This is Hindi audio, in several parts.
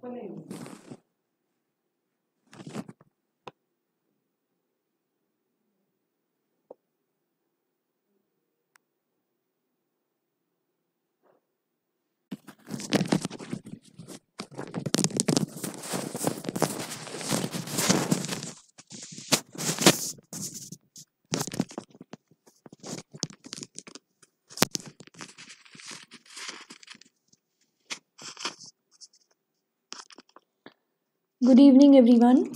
polêmica. Good evening, everyone.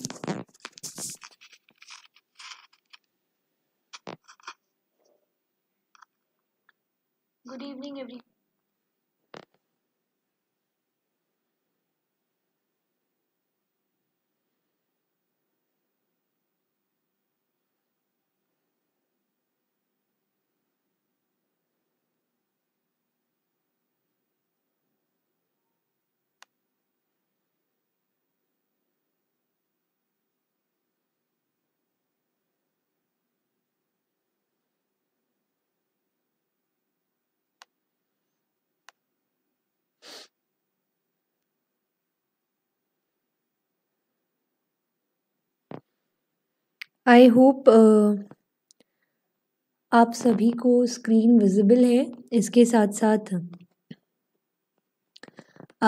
I hope uh, आप सभी को स्क्रीन विजिबल है इसके साथ साथ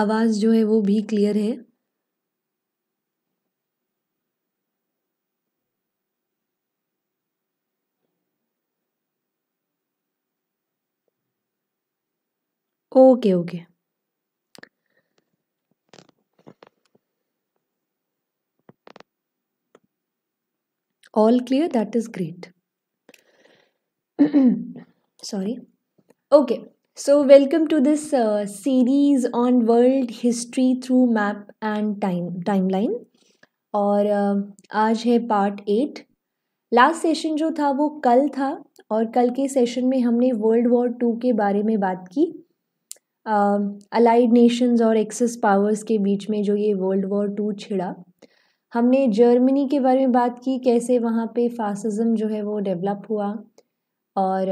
आवाज़ जो है वो भी क्लियर है okay okay all clear that is great sorry okay so welcome to this uh, series on world history through map and time timeline और uh, आज है पार्ट एट लास्ट सेशन जो था वो कल था और कल के सेशन में हमने वर्ल्ड वॉर टू के बारे में बात की अलाइड uh, नेशंस और एक्सेस पावर्स के बीच में जो ये वर्ल्ड वॉर टू छिड़ा हमने जर्मनी के बारे में बात की कैसे वहाँ पे फासिज़म जो है वो डेवलप हुआ और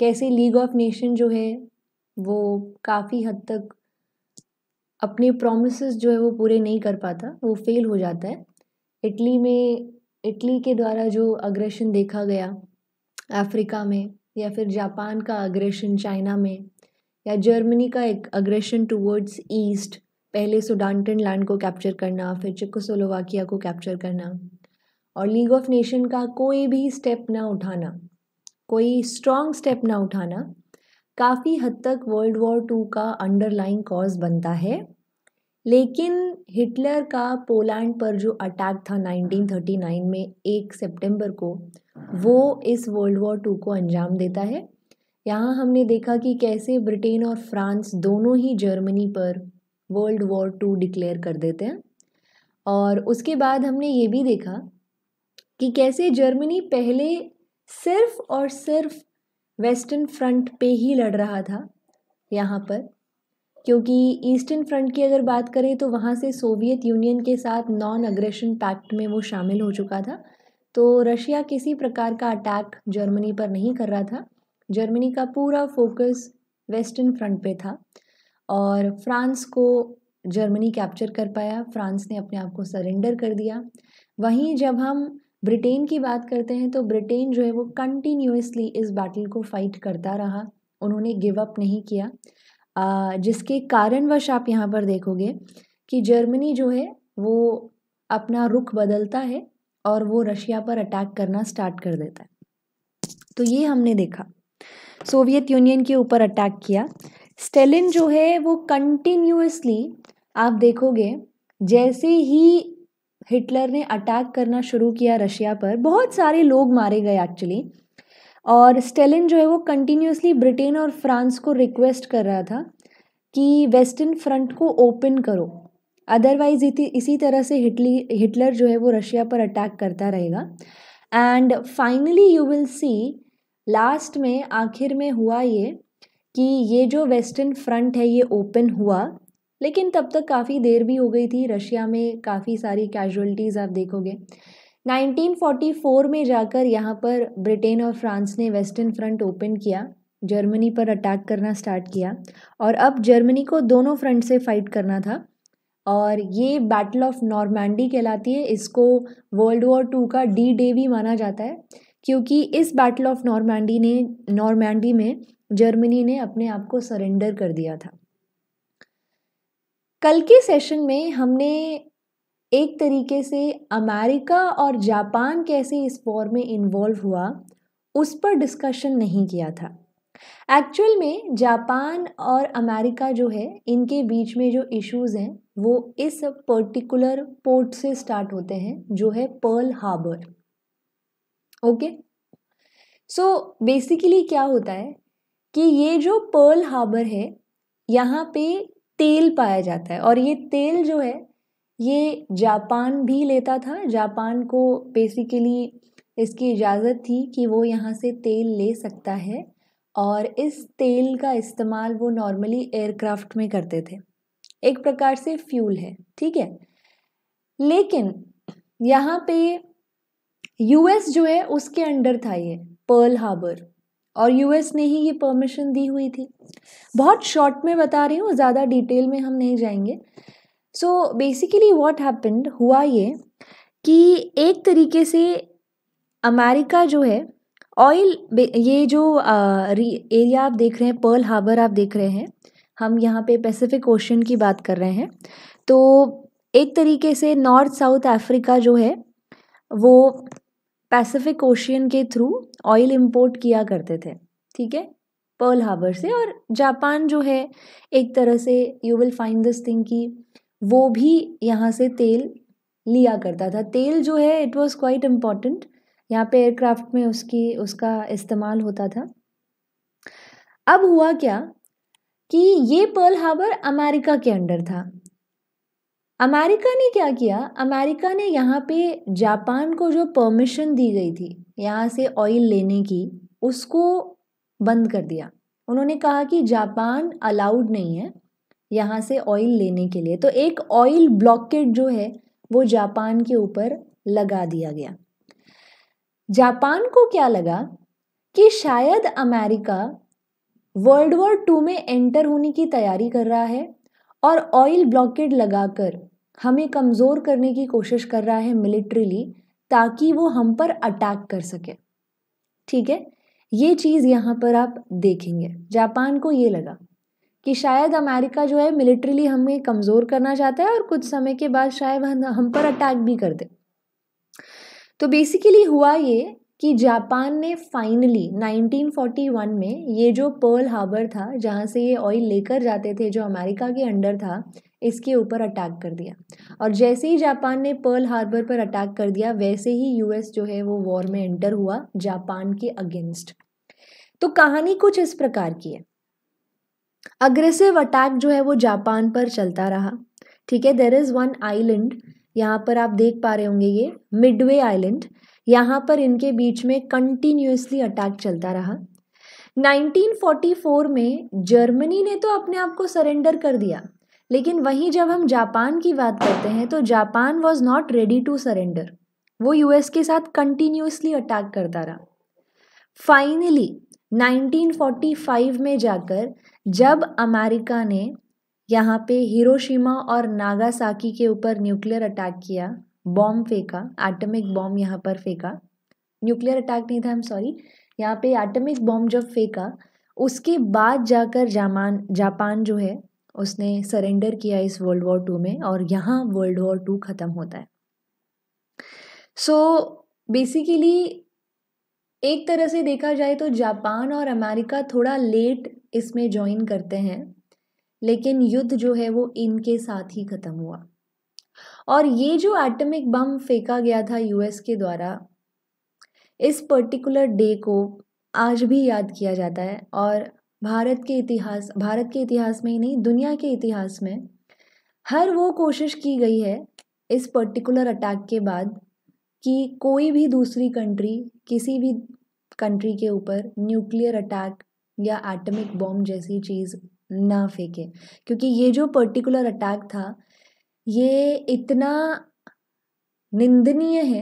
कैसे लीग ऑफ नेशन जो है वो काफ़ी हद तक अपने प्रोमिस जो है वो पूरे नहीं कर पाता वो फेल हो जाता है इटली में इटली के द्वारा जो अग्रेशन देखा गया अफ्रीका में या फिर जापान का अग्रेशन चाइना में या जर्मनी का एक अग्रेशन टूवर्ड्स ईस्ट पहले सुडानटन लैंड को कैप्चर करना फिर चिक्कोसोलोवाकिया को कैप्चर करना और लीग ऑफ नेशन का कोई भी स्टेप ना उठाना कोई स्ट्रॉन्ग स्टेप ना उठाना काफ़ी हद तक वर्ल्ड वॉर टू का अंडरलाइंग कॉज बनता है लेकिन हिटलर का पोलैंड पर जो अटैक था 1939 में एक सितंबर को वो इस वर्ल्ड वॉर टू को अंजाम देता है यहाँ हमने देखा कि कैसे ब्रिटेन और फ्रांस दोनों ही जर्मनी पर वर्ल्ड वॉर टू डिक्लेयर कर देते हैं और उसके बाद हमने ये भी देखा कि कैसे जर्मनी पहले सिर्फ और सिर्फ वेस्टर्न फ्रंट पे ही लड़ रहा था यहाँ पर क्योंकि ईस्टर्न फ्रंट की अगर बात करें तो वहाँ से सोवियत यूनियन के साथ नॉन अग्रेशन पैक्ट में वो शामिल हो चुका था तो रशिया किसी प्रकार का अटैक जर्मनी पर नहीं कर रहा था जर्मनी का पूरा फोकस वेस्टर्न फ्रंट पे था और फ्रांस को जर्मनी कैप्चर कर पाया फ्रांस ने अपने आप को सरेंडर कर दिया वहीं जब हम ब्रिटेन की बात करते हैं तो ब्रिटेन जो है वो कंटिन्यूसली इस बैटल को फाइट करता रहा उन्होंने गिव अप नहीं किया जिसके कारणवश आप यहाँ पर देखोगे कि जर्मनी जो है वो अपना रुख बदलता है और वो रशिया पर अटैक करना स्टार्ट कर देता है तो ये हमने देखा सोवियत यूनियन के ऊपर अटैक किया स्टेलिन जो है वो कंटिन्यूसली आप देखोगे जैसे ही हिटलर ने अटैक करना शुरू किया रशिया पर बहुत सारे लोग मारे गए एक्चुअली और स्टेलिन जो है वो कंटिन्यूसली ब्रिटेन और फ्रांस को रिक्वेस्ट कर रहा था कि वेस्टर्न फ्रंट को ओपन करो अदरवाइज इसी तरह से हिटली हिटलर जो है वो रशिया पर अटैक करता रहेगा and finally you will see last में आखिर में हुआ ये कि ये जो वेस्टर्न फ्रंट है ये ओपन हुआ लेकिन तब तक काफ़ी देर भी हो गई थी रशिया में काफ़ी सारी कैजुअलिटीज़ आप देखोगे 1944 में जाकर यहाँ पर ब्रिटेन और फ्रांस ने वेस्टर्न फ्रंट ओपन किया जर्मनी पर अटैक करना स्टार्ट किया और अब जर्मनी को दोनों फ्रंट से फाइट करना था और ये बैटल ऑफ नॉर्मैंडी कहलाती है इसको वर्ल्ड वॉर टू का डी डे भी माना जाता है क्योंकि इस बैटल ऑफ नॉर्मैंडी ने नॉर्मैंडी में जर्मनी ने अपने आप को सरेंडर कर दिया था कल के सेशन में हमने एक तरीके से अमेरिका और जापान कैसे इस वॉर में इन्वॉल्व हुआ उस पर डिस्कशन नहीं किया था एक्चुअल में जापान और अमेरिका जो है इनके बीच में जो इश्यूज हैं वो इस पर्टिकुलर पोर्ट से स्टार्ट होते हैं जो है Pearl Harbor okay so basically क्या होता है कि ये जो पर्ल हार्बर है यहाँ पे तेल पाया जाता है और ये तेल जो है ये जापान भी लेता था जापान को बेसिकली इसकी इजाज़त थी कि वो यहाँ से तेल ले सकता है और इस तेल का इस्तेमाल वो नॉर्मली एयरक्राफ्ट में करते थे एक प्रकार से फ्यूल है ठीक है लेकिन यहाँ पे यूएस जो है उसके अंडर था ये पर्ल हार्बर और यूएस ने ही ये परमिशन दी हुई थी बहुत शॉर्ट में बता रही हूँ ज़्यादा डिटेल में हम नहीं जाएंगे सो बेसिकली व्हाट हैपेंड हुआ ये कि एक तरीके से अमेरिका जो है ऑयल ये जो एरिया आप देख रहे हैं पर्ल हार्बर आप देख रहे हैं हम यहाँ पे पैसिफिक ओशन की बात कर रहे हैं तो एक तरीके से नॉर्थ साउथ अफ्रीका जो है वो पैसिफिक ओशियन के थ्रू ऑयल इंपोर्ट किया करते थे ठीक है पर्ल हार्बर से और जापान जो है एक तरह से you will find this thing कि वो भी यहाँ से तेल लिया करता था तेल जो है इट वाज क्वाइट इम्पॉर्टेंट यहाँ पे एयरक्राफ्ट में उसकी उसका इस्तेमाल होता था अब हुआ क्या कि ये पर्ल हार्बर अमेरिका के अंडर था अमेरिका ने क्या किया अमेरिका ने यहाँ पे जापान को जो परमिशन दी गई थी यहाँ से ऑयल लेने की उसको बंद कर दिया उन्होंने कहा कि जापान अलाउड नहीं है यहाँ से ऑयल लेने के लिए तो एक ऑयल ब्लॉकेट जो है वो जापान के ऊपर लगा दिया गया जापान को क्या लगा कि शायद अमेरिका वर्ल्ड वॉर टू में एंटर होने की तैयारी कर रहा है और ऑयल ब्लॉकेड लगाकर हमें कमज़ोर करने की कोशिश कर रहा है मिलिट्रीली ताकि वो हम पर अटैक कर सके ठीक है ये चीज़ यहाँ पर आप देखेंगे जापान को ये लगा कि शायद अमेरिका जो है मिलिट्रीली हमें कमज़ोर करना चाहता है और कुछ समय के बाद शायद हम पर अटैक भी कर दे तो बेसिकली हुआ ये कि जापान ने फाइनली 1941 में ये जो पर्ल हार्बर था जहाँ से ये ऑयल लेकर जाते थे जो अमेरिका के अंडर था इसके ऊपर अटैक कर दिया और जैसे ही जापान ने पर्ल हार्बर पर अटैक कर दिया वैसे ही यूएस जो है वो वॉर में एंटर हुआ जापान के अगेंस्ट तो कहानी कुछ इस प्रकार की है अग्रेसिव अटैक जो है वो जापान पर चलता रहा ठीक है देर इज़ वन आइलैंड यहाँ पर आप देख पा रहे होंगे ये मिडवे आइलैंड यहाँ पर इनके बीच में कंटिन्यूसली अटैक चलता रहा 1944 में जर्मनी ने तो अपने आप को सरेंडर कर दिया लेकिन वहीं जब हम जापान की बात करते हैं तो Japan was not ready to surrender वो यूएस के साथ कंटिन्यूसली अटैक करता रहा फाइनली 1945 में जाकर जब अमेरिका ने यहाँ पे हिरोशिमा और नागासाकी के ऊपर न्यूक्लियर अटैक किया बॉम्ब फेंका एटमिक बॉम्ब यहाँ पर फेंका न्यूक्लियर अटैक नहीं था आई एम सॉरी यहाँ पे एटमिक बॉम्ब जब फेंका उसके बाद जाकर जामान जापान जो है उसने सरेंडर किया इस वर्ल्ड वॉर टू में और यहाँ वर्ल्ड वॉर टू ख़त्म होता है सो so, बेसिकली एक तरह से देखा जाए तो जापान और अमेरिका थोड़ा लेट इसमें ज्वाइन करते हैं लेकिन युद्ध जो है वो इनके साथ ही ख़त्म हुआ और ये जो एटमिक बम फेंका गया था यूएस के द्वारा इस पर्टिकुलर डे को आज भी याद किया जाता है और भारत के इतिहास भारत के इतिहास में ही नहीं दुनिया के इतिहास में हर वो कोशिश की गई है इस पर्टिकुलर अटैक के बाद कि कोई भी दूसरी कंट्री किसी भी कंट्री के ऊपर न्यूक्लियर अटैक या एटमिक बॉम्ब जैसी चीज़ ना फेंके क्योंकि ये जो पर्टिकुलर अटैक था ये इतना निंदनीय है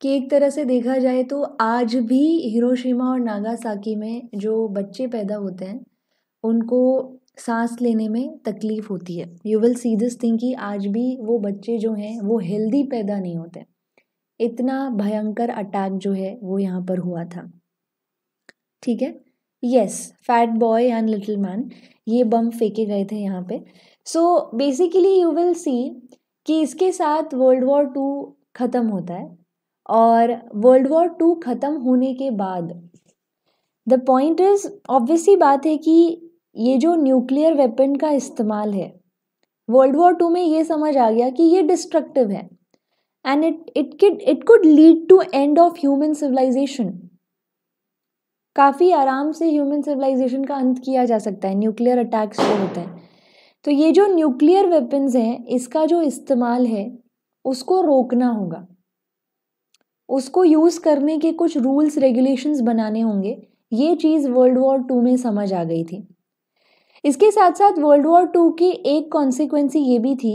कि एक तरह से देखा जाए तो आज भी हिरोशिमा और नागासाकी में जो बच्चे पैदा होते हैं उनको सांस लेने में तकलीफ़ होती है you will see this thing कि आज भी वो बच्चे जो हैं वो हेल्दी पैदा नहीं होते इतना भयंकर अटैक जो है वो यहाँ पर हुआ था ठीक है yes Fat Boy and Little Man ये बम फेंके गए थे यहाँ पे so basically you will see कि इसके साथ वर्ल्ड वॉर टू ख़त्म होता है और वर्ल्ड वॉर टू ख़त्म होने के बाद द पॉइंट इज़ ऑब्वियसली बात है कि ये जो न्यूक्लियर वेपन का इस्तेमाल है वर्ल्ड वॉर टू में ये समझ आ गया कि ये डिस्ट्रक्टिव है एंड इट इट किड it could lead to end of human civilization काफ़ी आराम से ह्यूमन सिविलाइजेशन का अंत किया जा सकता है न्यूक्लियर अटैक्स जो होते हैं तो ये जो न्यूक्लियर वेपन्स हैं इसका जो इस्तेमाल है उसको रोकना होगा उसको यूज़ करने के कुछ रूल्स रेगुलेशंस बनाने होंगे ये चीज़ वर्ल्ड वॉर टू में समझ आ गई थी इसके साथ साथ वर्ल्ड वॉर टू की एक कॉन्सिक्वेंसी ये भी थी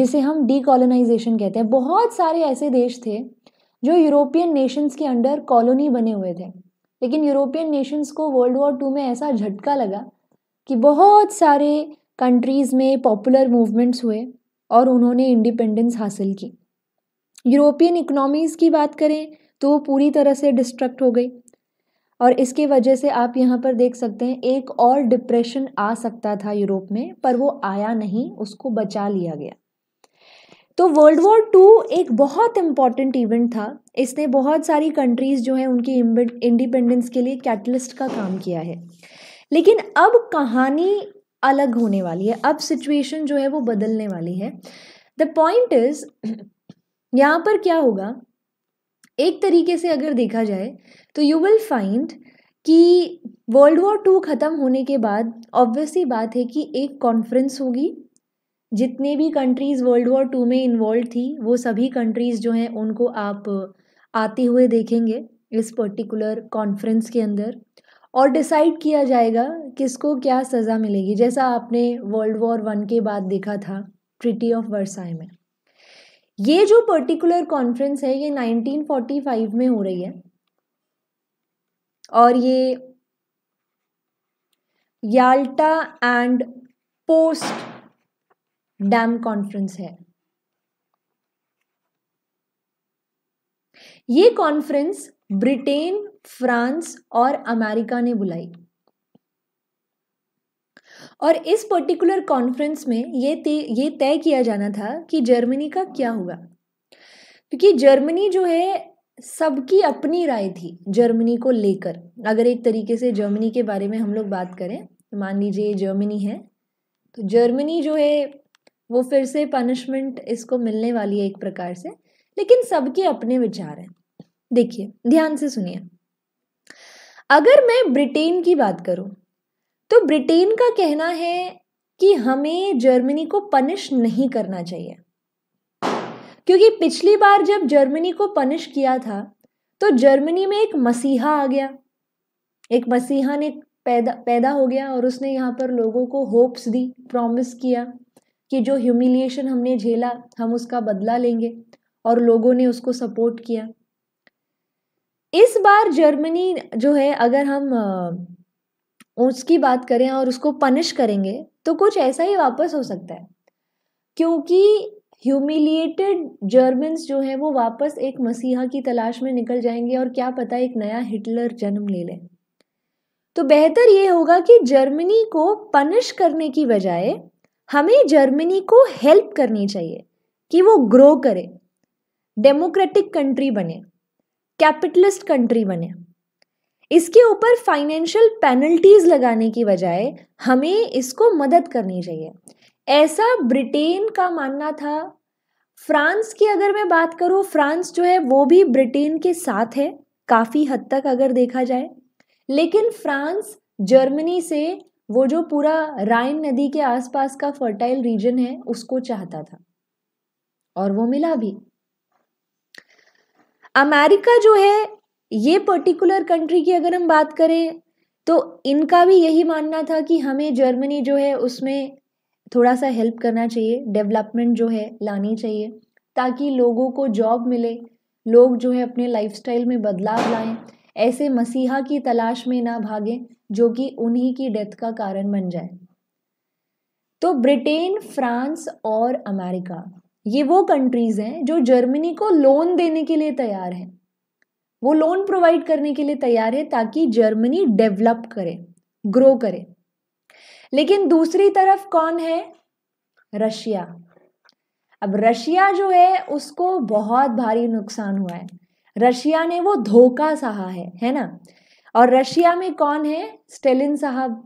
जिसे हम डीकॉलोनाइजेशन कहते हैं बहुत सारे ऐसे देश थे जो यूरोपियन नेशंस के अंडर कॉलोनी बने हुए थे लेकिन यूरोपियन नेशंस को वर्ल्ड वॉर टू में ऐसा झटका लगा कि बहुत सारे कंट्रीज़ में पॉपुलर मूवमेंट्स हुए और उन्होंने इंडिपेंडेंस हासिल की यूरोपियन इकोनॉमीज़ की बात करें तो वो पूरी तरह से डिस्ट्रक्ट हो गई और इसके वजह से आप यहाँ पर देख सकते हैं एक और डिप्रेशन आ सकता था यूरोप में पर वो आया नहीं उसको बचा लिया गया तो वर्ल्ड वॉर टू एक बहुत इम्पॉर्टेंट इवेंट था इसने बहुत सारी कंट्रीज़ जो हैं उनकी इंडिपेंडेंस के लिए कैटलिस्ट का काम किया है लेकिन अब कहानी अलग होने वाली है अब सिचुएशन जो है वो बदलने वाली है द पॉइंट इज़ यहाँ पर क्या होगा एक तरीके से अगर देखा जाए तो यू विल फाइंड कि वर्ल्ड वॉर टू ख़त्म होने के बाद ऑब्वियसली बात है कि एक कॉन्फ्रेंस होगी जितने भी कंट्रीज़ वर्ल्ड वॉर टू में इन्वॉल्व थी वो सभी कंट्रीज़ जो हैं उनको आप आते हुए देखेंगे इस पर्टिकुलर कॉन्फ्रेंस के अंदर और डिसाइड किया जाएगा किसको क्या सज़ा मिलेगी जैसा आपने वर्ल्ड वॉर वन के बाद देखा था ट्रिटी ऑफ वर्साई में ये जो पर्टिकुलर कॉन्फ्रेंस है ये 1945 में हो रही है और ये Yalta and Potsdam conference है ये कॉन्फ्रेंस ब्रिटेन फ्रांस और अमेरिका ने बुलाई और इस पर्टिकुलर कॉन्फ्रेंस में ये ये तय किया जाना था कि जर्मनी का क्या हुआ क्योंकि जर्मनी जो है सबकी अपनी राय थी जर्मनी को लेकर अगर एक तरीके से जर्मनी के बारे में हम लोग बात करें तो मान लीजिए जर्मनी है तो जर्मनी जो है वो फिर से पनिशमेंट इसको मिलने वाली है एक प्रकार से लेकिन सबके अपने विचार हैं देखिए ध्यान से सुनिए अगर मैं ब्रिटेन की बात करूं तो ब्रिटेन का कहना है कि हमें जर्मनी को पनिश नहीं करना चाहिए क्योंकि पिछली बार जब जर्मनी को पनिश किया था तो जर्मनी में एक मसीहा आ गया एक मसीहा ने पैदा पैदा हो गया और उसने यहाँ पर लोगों को होप्स दी प्रॉमिस किया कि जो ह्यूमिलिएशन हमने झेला हम उसका बदला लेंगे और लोगों ने उसको सपोर्ट किया इस बार जर्मनी जो है अगर हम उसकी बात करें और उसको पनिश करेंगे तो कुछ ऐसा ही वापस हो सकता है क्योंकि ह्यूमिलिएटेड जर्मन्स जो है वो वापस एक मसीहा की तलाश में निकल जाएंगे और क्या पता एक नया हिटलर जन्म ले लें तो बेहतर ये होगा कि जर्मनी को पनिश करने की बजाय हमें जर्मनी को हेल्प करनी चाहिए कि वो ग्रो करे डेमोक्रेटिक कंट्री बने कैपिटलिस्ट कंट्री बने इसके ऊपर फाइनेंशियल पेनल्टीज लगाने की बजाय हमें इसको मदद करनी चाहिए ऐसा ब्रिटेन का मानना था फ्रांस की अगर मैं बात करूँ फ्रांस जो है वो भी ब्रिटेन के साथ है काफ़ी हद तक अगर देखा जाए लेकिन फ्रांस जर्मनी से वो जो पूरा राइन नदी के आसपास का फर्टाइल रीजन है उसको चाहता था और वो मिला भी अमेरिका जो है ये पर्टिकुलर कंट्री की अगर हम बात करें तो इनका भी यही मानना था कि हमें जर्मनी जो है उसमें थोड़ा सा हेल्प करना चाहिए डेवलपमेंट जो है लानी चाहिए ताकि लोगों को जॉब मिले लोग जो है अपने लाइफस्टाइल में बदलाव लाएं ऐसे मसीहा की तलाश में ना भागें जो कि उन्हीं की डेथ का कारण बन जाए तो ब्रिटेन फ्रांस और अमेरिका ये वो कंट्रीज हैं जो जर्मनी को लोन देने के लिए तैयार हैं वो लोन प्रोवाइड करने के लिए तैयार है ताकि जर्मनी डेवलप करे ग्रो करे लेकिन दूसरी तरफ कौन है रशिया अब रशिया जो है उसको बहुत भारी नुकसान हुआ है रशिया ने वो धोखा सहा है है ना और रशिया में कौन है स्टेलिन साहब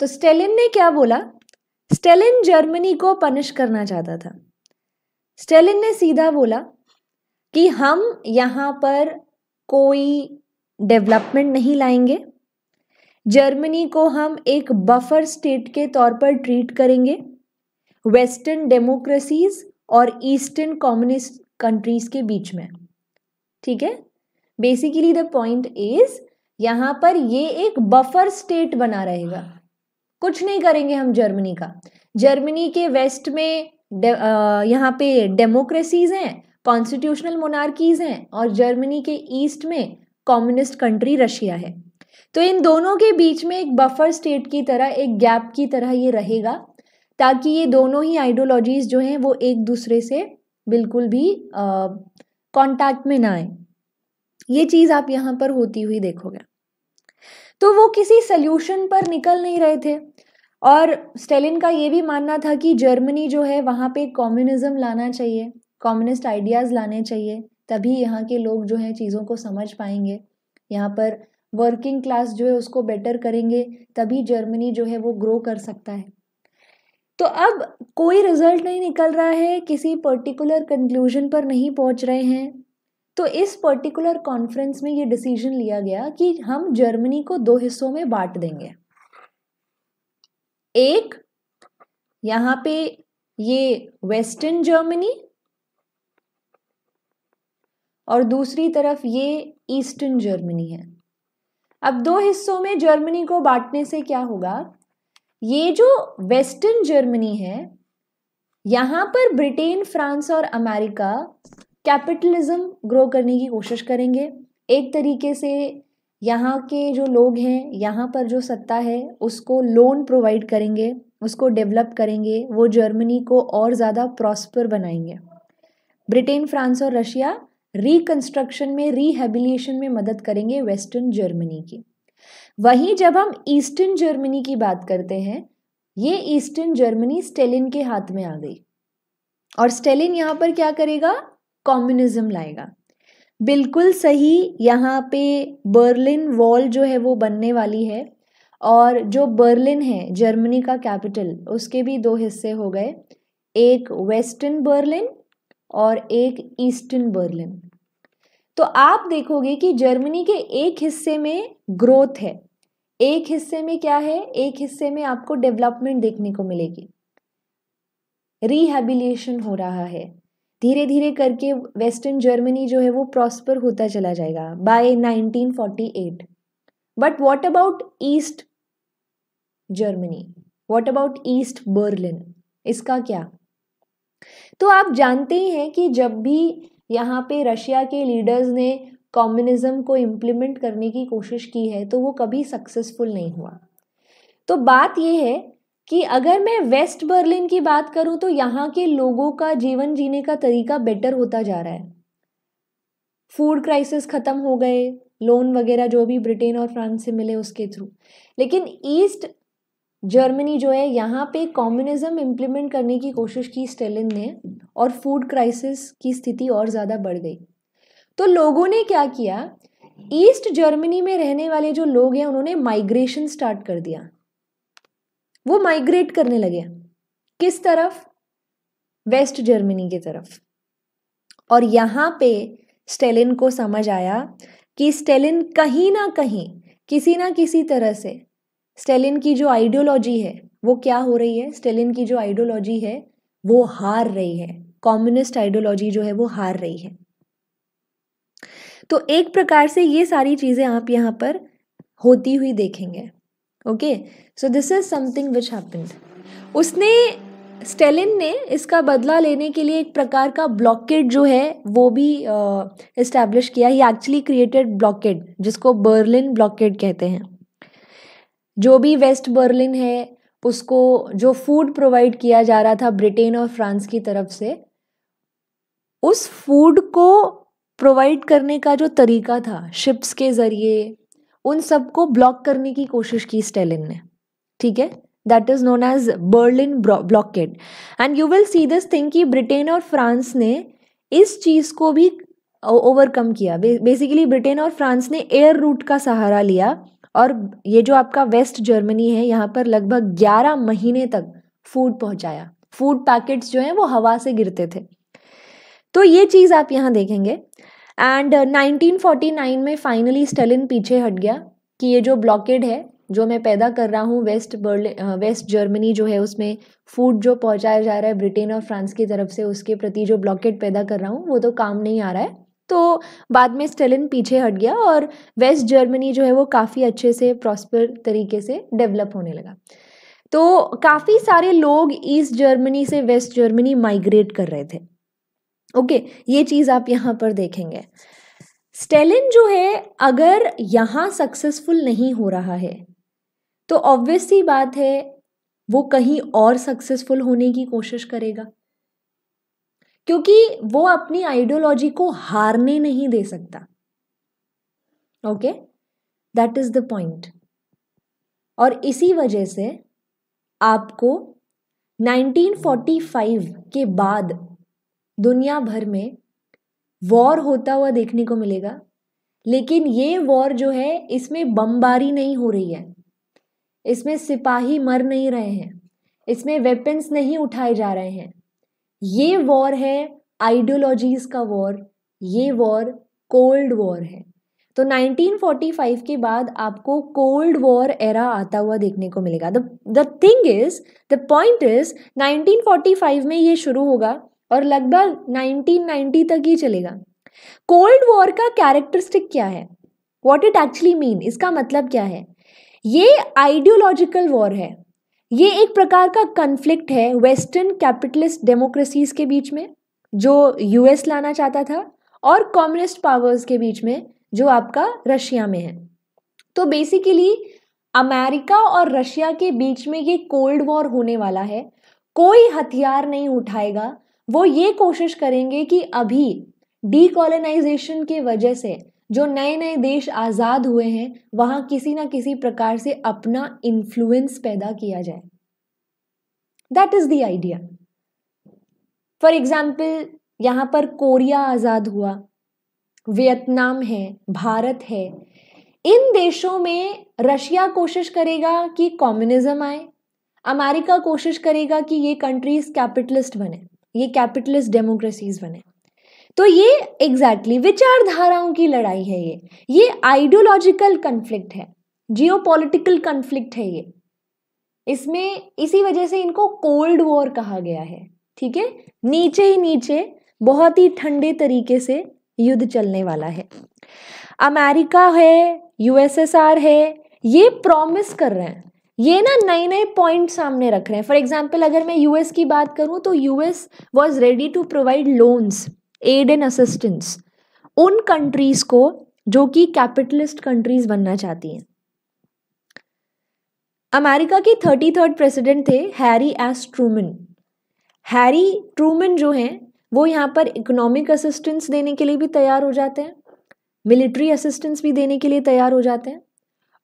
तो स्टेलिन ने क्या बोला स्टेलिन जर्मनी को पनिश करना चाहता था स्टेलिन ने सीधा बोला कि हम यहाँ पर कोई डेवलपमेंट नहीं लाएंगे जर्मनी को हम एक बफर स्टेट के तौर पर ट्रीट करेंगे वेस्टर्न डेमोक्रेसीज और ईस्टर्न कम्युनिस्ट कंट्रीज के बीच में ठीक है बेसिकली द पॉइंट इज यहाँ पर ये एक बफर स्टेट बना रहेगा कुछ नहीं करेंगे हम जर्मनी का जर्मनी के वेस्ट में यहाँ पे डेमोक्रेसीज हैं कॉन्स्टिट्यूशनल मोनार्कीज़ हैं और जर्मनी के ईस्ट में कम्युनिस्ट कंट्री रशिया है तो इन दोनों के बीच में एक बफर स्टेट की तरह एक गैप की तरह ये रहेगा ताकि ये दोनों ही आइडियोलॉजीज़ जो हैं वो एक दूसरे से बिल्कुल भी कांटेक्ट में ना आए ये चीज़ आप यहाँ पर होती हुई देखोगे तो वो किसी सल्यूशन पर निकल नहीं रहे थे और स्टेलिन का ये भी मानना था कि जर्मनी जो है वहाँ पे कम्युनिज्म लाना चाहिए कम्युनिस्ट आइडियाज़ लाने चाहिए तभी यहाँ के लोग जो है चीज़ों को समझ पाएंगे यहाँ पर वर्किंग क्लास जो है उसको बेटर करेंगे तभी जर्मनी जो है वो ग्रो कर सकता है तो अब कोई रिजल्ट नहीं निकल रहा है किसी पर्टिकुलर कंक्लूजन पर नहीं पहुंच रहे हैं तो इस पर्टिकुलर कॉन्फ्रेंस में ये डिसीजन लिया गया कि हम जर्मनी को दो हिस्सों में बांट देंगे एक यहां पे ये वेस्टर्न जर्मनी और दूसरी तरफ ये ईस्टर्न जर्मनी है अब दो हिस्सों में जर्मनी को बांटने से क्या होगा ये जो वेस्टर्न जर्मनी है यहां पर ब्रिटेन फ्रांस और अमेरिका कैपिटलिज्म ग्रो करने की कोशिश करेंगे एक तरीके से यहाँ के जो लोग हैं यहाँ पर जो सत्ता है उसको लोन प्रोवाइड करेंगे उसको डेवलप करेंगे वो जर्मनी को और ज़्यादा प्रॉस्पर बनाएंगे ब्रिटेन फ्रांस और रशिया रिकंस्ट्रक्शन में रिहेबिलिएशन में मदद करेंगे वेस्टर्न जर्मनी की वहीं जब हम ईस्टर्न जर्मनी की बात करते हैं ये ईस्टर्न जर्मनी स्टेलिन के हाथ में आ गई और स्टेलिन यहाँ पर क्या करेगा कम्युनिज्म लाएगा बिल्कुल सही यहाँ पे बर्लिन वॉल जो है वो बनने वाली है और जो बर्लिन है जर्मनी का कैपिटल उसके भी दो हिस्से हो गए एक वेस्टर्न बर्लिन और एक ईस्टर्न बर्लिन तो आप देखोगे कि जर्मनी के एक हिस्से में ग्रोथ है एक हिस्से में क्या है एक हिस्से में आपको डेवलपमेंट देखने को मिलेगी रिहेबिलिएशन हो रहा है धीरे धीरे करके वेस्टर्न जर्मनी जो है वो प्रॉस्पर होता चला जाएगा by 1948 but what about east Germany what about east Berlin इसका क्या तो आप जानते ही हैं कि जब भी यहाँ पे रशिया के लीडर्स ने कम्युनिज्म को इम्प्लीमेंट करने की कोशिश की है तो वो कभी सक्सेसफुल नहीं हुआ तो बात यह है कि अगर मैं वेस्ट बर्लिन की बात करूं तो यहाँ के लोगों का जीवन जीने का तरीका बेटर होता जा रहा है फूड क्राइसिस ख़त्म हो गए लोन वगैरह जो भी ब्रिटेन और फ्रांस से मिले उसके थ्रू लेकिन ईस्ट जर्मनी जो है यहाँ पे कॉम्युनिज्म इम्प्लीमेंट करने की कोशिश की स्टेलिन ने और फूड क्राइसिस की स्थिति और ज़्यादा बढ़ गई तो लोगों ने क्या किया ईस्ट जर्मनी में रहने वाले जो लोग हैं उन्होंने माइग्रेशन स्टार्ट कर दिया वो माइग्रेट करने लगे किस तरफ वेस्ट जर्मनी की तरफ और यहाँ पे स्टेलिन को समझ आया कि स्टेलिन कहीं ना कहीं किसी ना किसी तरह से स्टेलिन की जो आइडियोलॉजी है वो क्या हो रही है स्टेलिन की जो आइडियोलॉजी है वो हार रही है कम्युनिस्ट आइडियोलॉजी जो है वो हार रही है तो एक प्रकार से ये सारी चीज़ें आप यहाँ पर होती हुई देखेंगे okay so this is something which happened उसने स्टेलिन ने इसका बदला लेने के लिए एक प्रकार का ब्लॉकेट जो है वो भी इस्टेब्लिश uh, किया ही एक्चुअली क्रिएटेड ब्लॉकेट जिसको बर्लिन ब्लॉकेट कहते हैं जो भी वेस्ट बर्लिन है उसको जो फूड प्रोवाइड किया जा रहा था ब्रिटेन और फ्रांस की तरफ से उस फूड को प्रोवाइड करने का जो तरीका था शिप्स के ज़रिए उन सबको ब्लॉक करने की कोशिश की स्टेलिन ने ठीक है that is known as Berlin blockade and you will see this thing कि ब्रिटेन और फ्रांस ने इस चीज़ को भी ओवरकम किया बेसिकली ब्रिटेन और फ्रांस ने एयर रूट का सहारा लिया और ये जो आपका वेस्ट जर्मनी है यहाँ पर लगभग 11 महीने तक फूड पहुँचाया फूड पैकेट्स जो हैं वो हवा से गिरते थे तो ये चीज़ आप यहाँ देखेंगे एंड uh, 1949 में फाइनली स्टेलिन पीछे हट गया कि ये जो ब्लॉकेड है जो मैं पैदा कर रहा हूँ वेस्ट बर्लिन वेस्ट जर्मनी जो है उसमें फूड जो पहुँचाया जा रहा है ब्रिटेन और फ्रांस की तरफ से उसके प्रति जो ब्लॉकेट पैदा कर रहा हूँ वो तो काम नहीं आ रहा है तो बाद में स्टेलिन पीछे हट गया और वेस्ट जर्मनी जो है वो काफ़ी अच्छे से प्रॉस्पर तरीके से डेवलप होने लगा तो काफ़ी सारे लोग ईस्ट जर्मनी से वेस्ट जर्मनी माइग्रेट कर रहे थे ओके ये चीज़ आप यहां पर देखेंगे स्टेलिन जो है अगर यहां सक्सेसफुल नहीं हो रहा है तो ऑब्वियस सी बात है वो कहीं और सक्सेसफुल होने की कोशिश करेगा क्योंकि वो अपनी आइडियोलॉजी को हारने नहीं दे सकता okay that is the point और इसी वजह से आपको 1945 के बाद दुनिया भर में वॉर होता हुआ देखने को मिलेगा लेकिन ये वॉर जो है इसमें बमबारी नहीं हो रही है इसमें सिपाही मर नहीं रहे हैं इसमें वेपन्स नहीं उठाए जा रहे हैं ये वॉर है आइडियोलॉजीज का वॉर ये वॉर कोल्ड वॉर है तो 1945 के बाद आपको कोल्ड वॉर एरा आता हुआ देखने को मिलेगा the thing is the point is 1945 में ये शुरू होगा और लगभग 1990 तक ही चलेगा कोल्ड वॉर का कैरेक्टरिस्टिक क्या है वॉट इट एक्चुअली मीन इसका मतलब क्या है ये आइडियोलॉजिकल वॉर है ये एक प्रकार का कन्फ्लिक्ट है वेस्टर्न कैपिटलिस्ट डेमोक्रेसीज के बीच में जो यूएस लाना चाहता था और कम्युनिस्ट पावर्स के बीच में जो आपका रशिया में है तो बेसिकली अमेरिका और रशिया के बीच में ये कोल्ड वॉर होने वाला है कोई हथियार नहीं उठाएगा वो ये कोशिश करेंगे कि अभी डीकोलोनाइजेशन के वजह से जो नए नए देश आज़ाद हुए हैं वहाँ किसी ना किसी प्रकार से अपना इन्फ्लुएंस पैदा किया जाए that is the idea for example यहाँ पर कोरिया आज़ाद हुआ वियतनाम है भारत है इन देशों में रशिया कोशिश करेगा कि कम्युनिज्म आए अमेरिका कोशिश करेगा कि ये कंट्रीज कैपिटलिस्ट बने ये कैपिटलिस्ट डेमोक्रेसीज बने तो ये एग्जैक्टली exactly विचारधाराओं की लड़ाई है ये ये आइडियोलॉजिकल कन्फ्लिक्ट है जियोपॉलिटिकल कन्फ्लिक्ट है ये इसमें इसी वजह से इनको कोल्ड वॉर कहा गया है ठीक है नीचे ही नीचे बहुत ही ठंडे तरीके से युद्ध चलने वाला है अमेरिका है यूएसएसआर है ये प्रॉमिस कर रहे हैं ये ना नए नए पॉइंट सामने रख रहे हैं फॉर एग्जाम्पल अगर मैं यूएस की बात करूँ तो US was ready to provide loans aid and assistance उन कंट्रीज को जो कि कैपिटलिस्ट कंट्रीज बनना चाहती हैं अमेरिका के थर्टी थर्ड प्रेसिडेंट थे Harry S Truman Harry Truman जो हैं वो यहाँ पर इकोनॉमिक असिस्टेंस देने के लिए भी तैयार हो जाते हैं मिलिट्री असिस्टेंस भी देने के लिए तैयार हो जाते हैं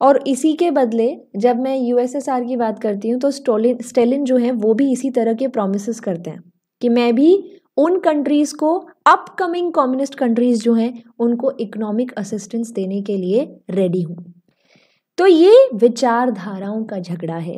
और इसी के बदले जब मैं यूएसएसआर की बात करती हूँ तो स्टोलिन स्टेलिन जो है वो भी इसी तरह के प्रोमिस करते हैं कि मैं भी उन कंट्रीज़ को अपकमिंग कम्युनिस्ट कंट्रीज़ जो हैं उनको इकोनॉमिक असिस्टेंस देने के लिए रेडी हूँ तो ये विचारधाराओं का झगड़ा है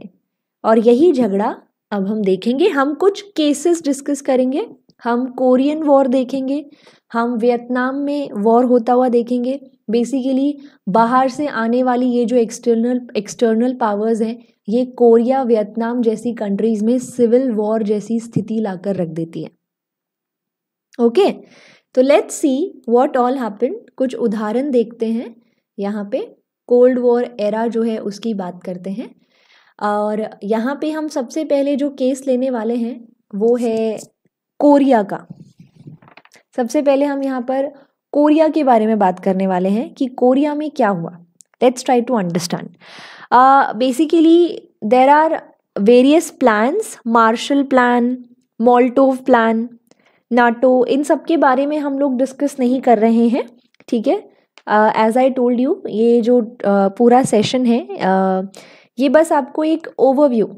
और यही झगड़ा अब हम देखेंगे हम कुछ केसेस डिस्कस करेंगे हम कोरियन वॉर देखेंगे हम वियतनाम में वॉर होता हुआ देखेंगे बेसिकली बाहर से आने वाली ये जो एक्सटर्नल एक्सटर्नल पावर्स हैं ये कोरिया वियतनाम जैसी कंट्रीज़ में सिविल वॉर जैसी स्थिति लाकर रख देती है ओके तो let's see what all happen कुछ उदाहरण देखते हैं यहाँ पे कोल्ड वॉर एरा जो है उसकी बात करते हैं और यहाँ पे हम सबसे पहले जो केस लेने वाले हैं वो है कोरिया का सबसे पहले हम यहाँ पर कोरिया के बारे में बात करने वाले हैं कि कोरिया में क्या हुआ let's try to understand basically there are various plans Marshall plan Molotov plan NATO इन सब के बारे में हम लोग डिस्कस नहीं कर रहे हैं ठीक है एज आई टोल्ड यू ये जो uh, पूरा सेशन है uh, ये बस आपको एक ओवरव्यू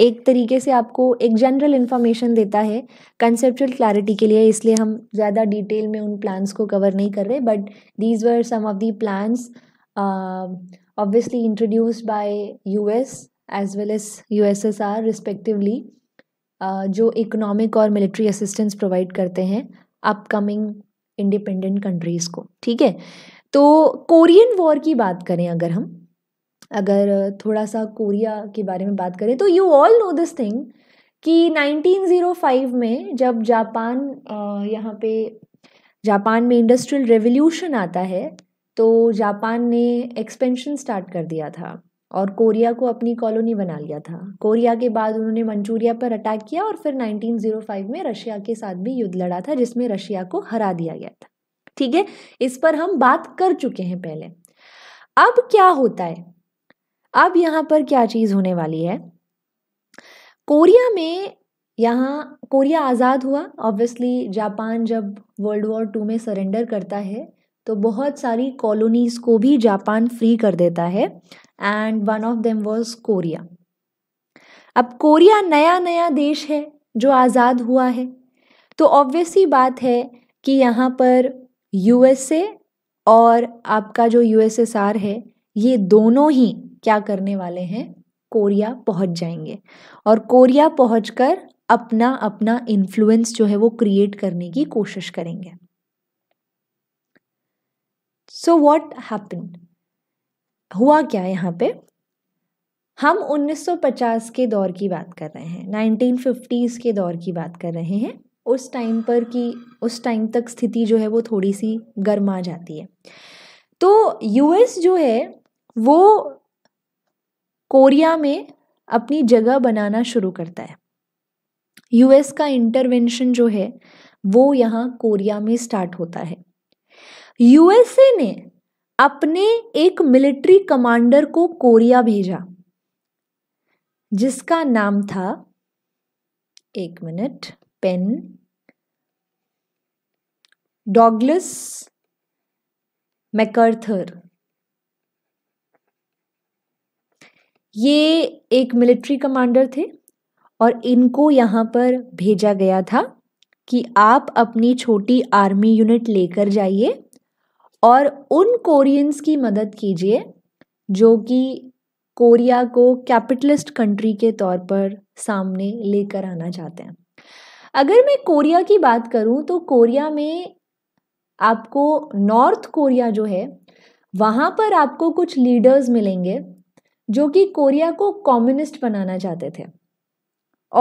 एक तरीके से आपको एक जनरल इन्फॉर्मेशन देता है कंसेप्चुअल क्लैरिटी के लिए इसलिए हम ज़्यादा डिटेल में उन प्लान्स को कवर नहीं कर रहे but these were some of the plans obviously introduced by US as well as USSR respectively जो इकोनॉमिक और मिलिट्री असिस्टेंस प्रोवाइड करते हैं अपकमिंग इंडिपेंडेंट कंट्रीज़ को ठीक है तो कोरियन वॉर की बात करें अगर हम अगर थोड़ा सा कोरिया के बारे में बात करें तो you all know this thing कि 1905 में जब जापान यहाँ पे जापान में इंडस्ट्रियल रेवोल्यूशन आता है तो जापान ने एक्सपेंशन स्टार्ट कर दिया था और कोरिया को अपनी कॉलोनी बना लिया था कोरिया के बाद उन्होंने मंचूरिया पर अटैक किया और फिर 1905 में रशिया के साथ भी युद्ध लड़ा था जिसमें रशिया को हरा दिया गया था ठीक है इस पर हम बात कर चुके हैं पहले अब क्या होता है अब यहाँ पर क्या चीज़ होने वाली है कोरिया में यहाँ कोरिया आज़ाद हुआ ऑब्वियसली जापान जब वर्ल्ड वॉर टू में सरेंडर करता है तो बहुत सारी कॉलोनीज़ को भी जापान फ्री कर देता है and one of them was Korea अब कोरिया नया नया देश है जो आज़ाद हुआ है तो ऑब्वियसली बात है कि यहाँ पर यूएसए और आपका जो यूएसएसआर है ये दोनों ही क्या करने वाले हैं कोरिया पहुंच जाएंगे और कोरिया पहुंचकर अपना अपना इन्फ्लुएंस जो है वो क्रिएट करने की कोशिश करेंगे सो वॉट हैपन हुआ क्या यहाँ पे हम 1950 के दौर की बात कर रहे हैं 1950s के दौर की बात कर रहे हैं उस टाइम पर कि उस टाइम तक स्थिति जो है वो थोड़ी सी गर्मा जाती है तो यूएस जो है वो कोरिया में अपनी जगह बनाना शुरू करता है यूएस का इंटरवेंशन जो है वो यहाँ कोरिया में स्टार्ट होता है यूएसए ने अपने एक मिलिट्री कमांडर को कोरिया भेजा जिसका नाम था एक मिनट पेन डॉगलस मैकर्थर ये एक मिलिट्री कमांडर थे और इनको यहाँ पर भेजा गया था कि आप अपनी छोटी आर्मी यूनिट लेकर जाइए और उन कोरियंस की मदद कीजिए जो कि कोरिया को कैपिटलिस्ट कंट्री के तौर पर सामने लेकर आना चाहते हैं अगर मैं कोरिया की बात करूं तो कोरिया में आपको नॉर्थ कोरिया जो है वहाँ पर आपको कुछ लीडर्स मिलेंगे जो कि कोरिया को कम्युनिस्ट बनाना चाहते थे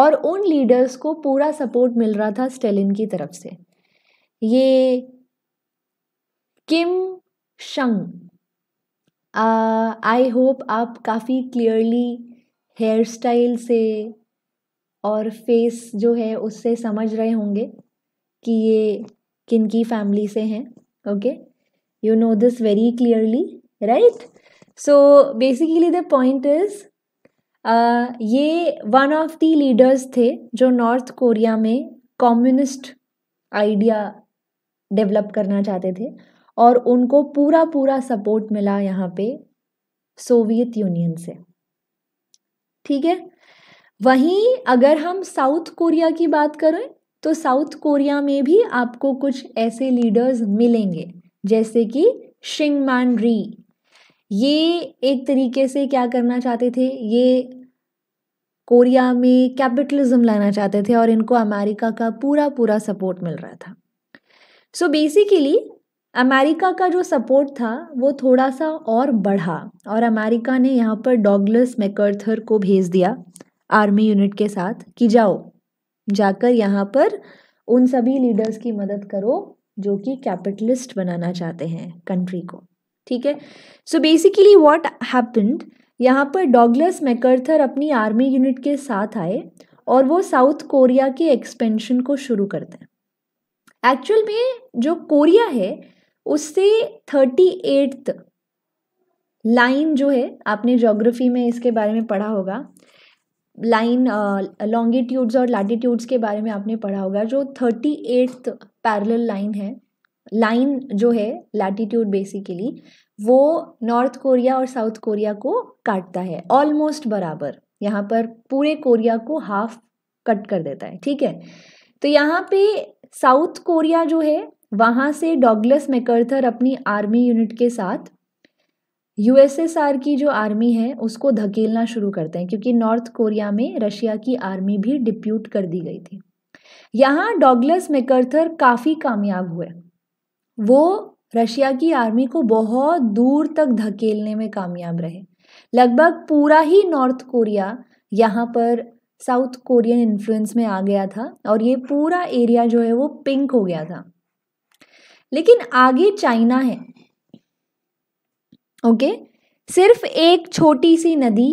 और उन लीडर्स को पूरा सपोर्ट मिल रहा था स्टेलिन की तरफ से ये किम शंग आई होप आप काफ़ी क्लियरली हेयर स्टाइल से और फेस जो है उससे समझ रहे होंगे कि ये किन की फैमिली से हैं okay you know this very clearly right so basically the point is ये वन ऑफ द लीडर्स थे जो नॉर्थ कोरिया में कम्युनिस्ट आइडिया डेवलप करना चाहते थे और उनको पूरा पूरा सपोर्ट मिला यहाँ पे सोवियत यूनियन से ठीक है वहीं अगर हम साउथ कोरिया की बात करें तो साउथ कोरिया में भी आपको कुछ ऐसे लीडर्स मिलेंगे जैसे कि शिंगमान री ये एक तरीके से क्या करना चाहते थे ये कोरिया में कैपिटलिज्म लाना चाहते थे और इनको अमेरिका का पूरा पूरा सपोर्ट मिल रहा था सो so बेसिकली अमेरिका का जो सपोर्ट था वो थोड़ा सा और बढ़ा और अमेरिका ने यहाँ पर डॉगलस मैकर्थर को भेज दिया आर्मी यूनिट के साथ कि जाओ जाकर यहाँ पर उन सभी लीडर्स की मदद करो जो कि कैपिटलिस्ट बनाना चाहते हैं कंट्री को ठीक है सो बेसिकली वॉट हैपन्ड यहाँ पर डॉगलस मैकर्थर अपनी आर्मी यूनिट के साथ आए और वो साउथ कोरिया के एक्सपेंशन को शुरू करते हैं एक्चुअल में जो कोरिया है उससे थर्टी एट्थ लाइन जो है आपने जोग्राफी में इसके बारे में पढ़ा होगा लाइन लॉन्गिट्यूड्स और लैटिट्यूड्स के बारे में आपने पढ़ा होगा जो थर्टी एट्थ पैरल लाइन है लाइन जो है लैटिट्यूड बेसिकली वो नॉर्थ कोरिया और साउथ कोरिया को काटता है ऑलमोस्ट बराबर यहाँ पर पूरे कोरिया को हाफ कट कर देता है ठीक है तो यहाँ पे साउथ कोरिया जो है वहाँ से डॉगलस मैकर्थर अपनी आर्मी यूनिट के साथ यूएसएसआर की जो आर्मी है उसको धकेलना शुरू करते हैं क्योंकि नॉर्थ कोरिया में रशिया की आर्मी भी डिप्यूट कर दी गई थी यहाँ डॉगलस मैकर्थर काफ़ी कामयाब हुए वो रशिया की आर्मी को बहुत दूर तक धकेलने में कामयाब रहे लगभग पूरा ही नॉर्थ कोरिया यहाँ पर साउथ कोरियन इन्फ्लुएंस में आ गया था और ये पूरा एरिया जो है वो पिंक हो गया था लेकिन आगे चाइना है ओके सिर्फ एक छोटी सी नदी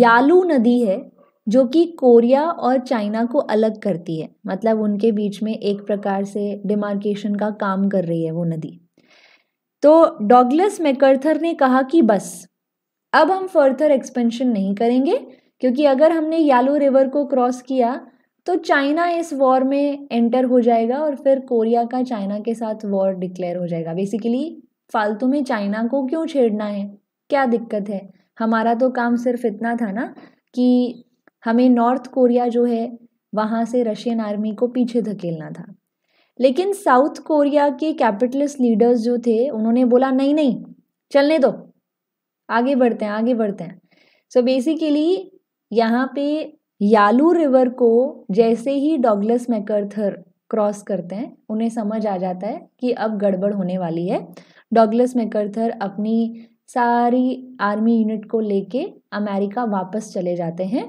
यालू नदी है जो कि कोरिया और चाइना को अलग करती है मतलब उनके बीच में एक प्रकार से डिमार्केशन का काम कर रही है वो नदी तो डॉगलस मैकर्थर ने कहा कि बस अब हम फर्थर एक्सपेंशन नहीं करेंगे क्योंकि अगर हमने यालो रिवर को क्रॉस किया तो चाइना इस वॉर में एंटर हो जाएगा और फिर कोरिया का चाइना के साथ वॉर डिक्लेयर हो जाएगा बेसिकली फालतू में चाइना को क्यों छेड़ना है क्या दिक्कत है हमारा तो काम सिर्फ इतना था ना कि हमें नॉर्थ कोरिया जो है वहाँ से रशियन आर्मी को पीछे धकेलना था लेकिन साउथ कोरिया के कैपिटलिस्ट लीडर्स जो थे उन्होंने बोला नहीं नहीं चलने दो आगे बढ़ते हैं आगे बढ़ते हैं सो so बेसिकली यहाँ पे यालू रिवर को जैसे ही डॉगलस मैकर्थर क्रॉस करते हैं उन्हें समझ आ जाता है कि अब गड़बड़ होने वाली है डॉगलस मैकर्थर अपनी सारी आर्मी यूनिट को लेके अमेरिका वापस चले जाते हैं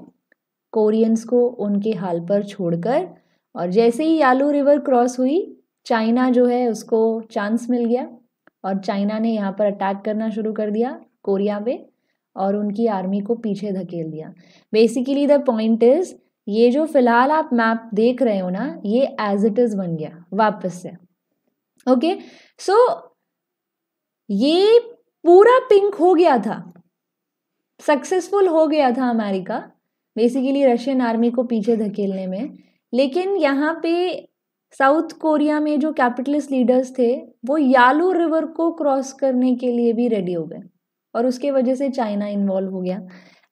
कोरियंस को उनके हाल पर छोड़कर और जैसे ही यालू रिवर क्रॉस हुई चाइना जो है उसको चांस मिल गया और चाइना ने यहाँ पर अटैक करना शुरू कर दिया कोरिया पे और उनकी आर्मी को पीछे धकेल दिया बेसिकली द पॉइंट इज ये जो फिलहाल आप मैप देख रहे हो ना ये एज इट इज़ बन गया वापस से ओके okay? सो so, ये पूरा पिंक हो गया था सक्सेसफुल हो गया था अमेरिका बेसिकली रशियन आर्मी को पीछे धकेलने में लेकिन यहाँ पे साउथ कोरिया में जो कैपिटलिस्ट लीडर्स थे वो यालू रिवर को क्रॉस करने के लिए भी रेडी हो गए और उसके वजह से चाइना इन्वॉल्व हो गया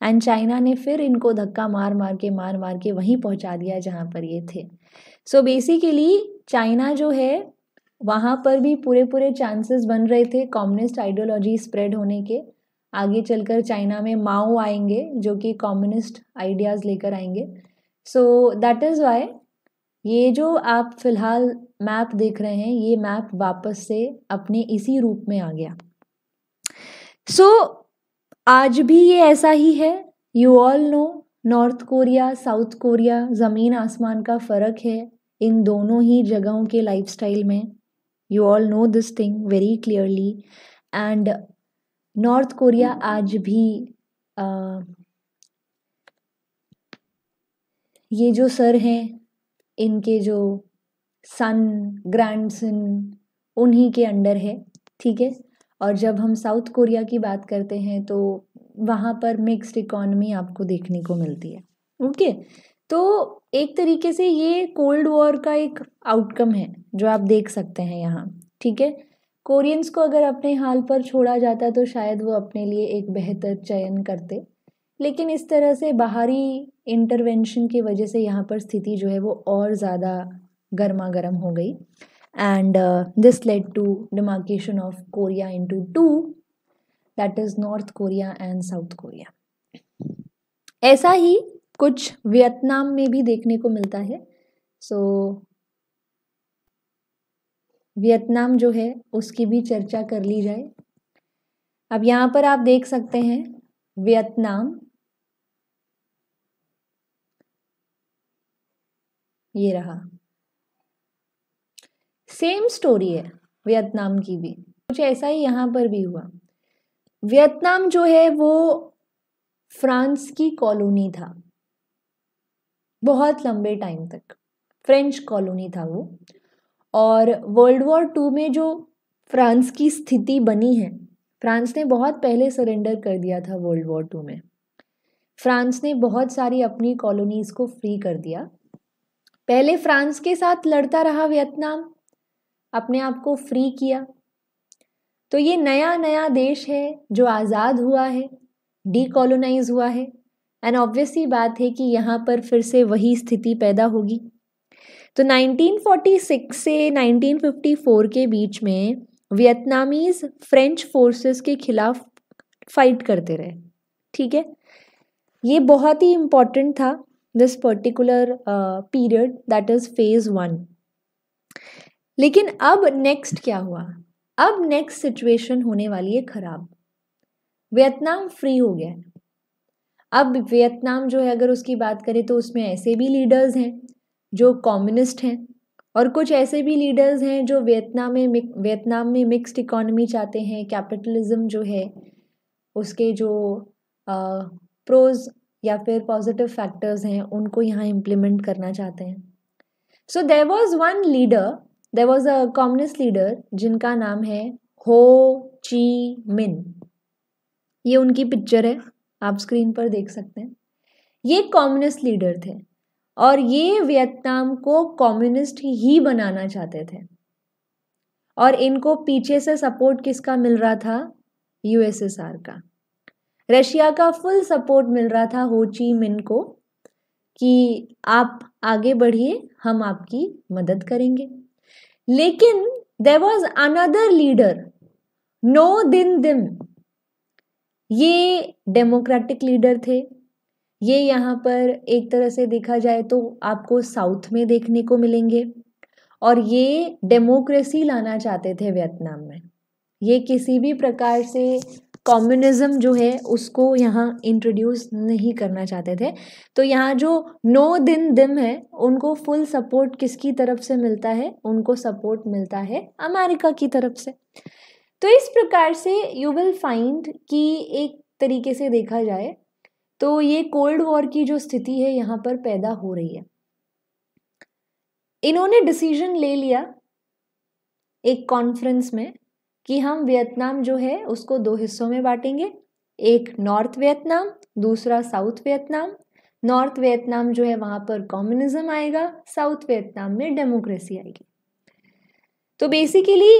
एंड चाइना ने फिर इनको धक्का मार मार के मार मार के वहीं पहुंचा दिया जहां पर ये थे सो so बेसिकली चाइना जो है वहां पर भी पूरे पूरे चांसेस बन रहे थे कम्युनिस्ट आइडियोलॉजी स्प्रेड होने के आगे चलकर चाइना में माओ आएंगे जो कि कम्युनिस्ट आइडियाज़ लेकर आएंगे सो दैट इज़ वाई ये जो आप फिलहाल मैप देख रहे हैं ये मैप वापस से अपने इसी रूप में आ गया सो so, आज भी ये ऐसा ही है you all know north Korea south Korea ज़मीन आसमान का फ़र्क है इन दोनों ही जगहों के लाइफस्टाइल में you all know this thing very clearly and north Korea hmm. आज भी आ, ये जो सर हैं इनके जो सन ग्रैंडसन उन्हीं के अंडर है ठीक है और जब हम साउथ कोरिया की बात करते हैं तो वहाँ पर मिक्स्ड इकोनॉमी आपको देखने को मिलती है ओके तो एक तरीके से ये कोल्ड वॉर का एक आउटकम है जो आप देख सकते हैं यहाँ ठीक है कोरियंस को अगर अपने हाल पर छोड़ा जाता तो शायद वो अपने लिए एक बेहतर चयन करते लेकिन इस तरह से बाहरी इंटरवेंशन की वजह से यहाँ पर स्थिति जो है वो और ज़्यादा गर्मा गर्म हो गई and this led to demarcation of Korea into two that is north Korea and south Korea ऐसा ही कुछ वियतनाम में भी देखने को मिलता है सो वियतनाम जो है उसकी भी चर्चा कर ली जाए अब यहाँ पर आप देख सकते हैं वियतनाम ये रहा सेम स्टोरी है वियतनाम की भी कुछ ऐसा ही यहाँ पर भी हुआ वियतनाम जो है वो फ्रांस की कॉलोनी था बहुत लंबे टाइम तक फ्रेंच कॉलोनी था वो और वर्ल्ड वॉर टू में जो फ्रांस की स्थिति बनी है फ्रांस ने बहुत पहले सरेंडर कर दिया था वर्ल्ड वॉर टू में फ्रांस ने बहुत सारी अपनी कॉलोनीज़ को फ्री कर दिया पहले फ्रांस के साथ लड़ता रहा वियतनाम अपने आप को फ्री किया तो ये नया नया देश है जो आज़ाद हुआ है डीकोलोनाइज हुआ है एंड ऑब्वियसली बात है कि यहाँ पर फिर से वही स्थिति पैदा होगी तो 1946 से 1954 के बीच में वियतनामीज़ फ्रेंच फोर्सेस के खिलाफ फाइट करते रहे ठीक है ये बहुत ही इम्पॉर्टेंट था this particular period that is phase one लेकिन अब नेक्स्ट क्या हुआ अब नेक्स्ट सिचुएशन होने वाली है ख़राब वियतनाम फ्री हो गया अब वियतनाम जो है अगर उसकी बात करें तो उसमें ऐसे भी लीडर्स हैं जो कम्युनिस्ट हैं और कुछ ऐसे भी लीडर्स हैं जो वियतनाम में वियतनाम में मिक्स्ड इकोनॉमी चाहते हैं कैपिटलिज्म जो है उसके जो प्रोज या फिर पॉजिटिव फैक्टर्स हैं उनको यहाँ इम्प्लीमेंट करना चाहते हैं so there was one leader there was a communist leader जिनका नाम है हो ची मिन ये उनकी पिक्चर है आप स्क्रीन पर देख सकते हैं ये कम्युनिस्ट लीडर थे और ये वियतनाम को कम्युनिस्ट ही बनाना चाहते थे और इनको पीछे से सपोर्ट किसका मिल रहा था यूएसएसआर का रशिया का फुल सपोर्ट मिल रहा था होची मिन को कि आप आगे बढ़िए हम आपकी मदद करेंगे लेकिन there was another leader Ngo Dinh Diem ये डेमोक्रेटिक लीडर थे ये यहाँ पर एक तरह से देखा जाए तो आपको साउथ में देखने को मिलेंगे और ये डेमोक्रेसी लाना चाहते थे वियतनाम में ये किसी भी प्रकार से कम्युनिज्म जो है उसको यहाँ इंट्रोड्यूस नहीं करना चाहते थे तो यहाँ जो नो दिन दिम है उनको फुल सपोर्ट किसकी तरफ से मिलता है उनको सपोर्ट मिलता है अमेरिका की तरफ से तो इस प्रकार से यू विल फाइंड कि एक तरीके से देखा जाए तो ये कोल्ड वॉर की जो स्थिति है यहाँ पर पैदा हो रही है इन्होंने डिसीजन ले लिया एक कॉन्फ्रेंस में कि हम वियतनाम जो है उसको दो हिस्सों में बांटेंगे एक नॉर्थ वियतनाम दूसरा साउथ वियतनाम नॉर्थ वियतनाम जो है वहां पर कॉम्युनिज्म आएगा साउथ वियतनाम में डेमोक्रेसी आएगी तो बेसिकली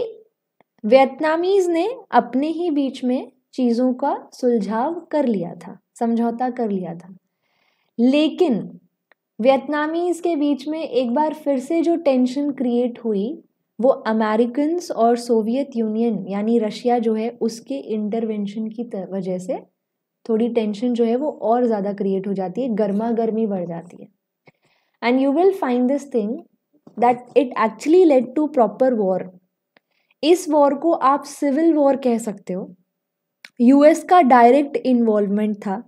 वियतनामीज ने अपने ही बीच में चीज़ों का सुलझाव कर लिया था समझौता कर लिया था लेकिन वियतनामीज के बीच में एक बार फिर से जो टेंशन क्रिएट हुई वो अमेरिकन और सोवियत यूनियन यानी रशिया जो है उसके इंटरवेंशन की वजह से थोड़ी टेंशन जो है वो और ज़्यादा क्रिएट हो जाती है गर्मा गर्मी बढ़ जाती है and you will find this thing that it actually led to proper war इस वॉर को आप सिविल वॉर कह सकते हो यूएस का डायरेक्ट इन्वॉल्वमेंट था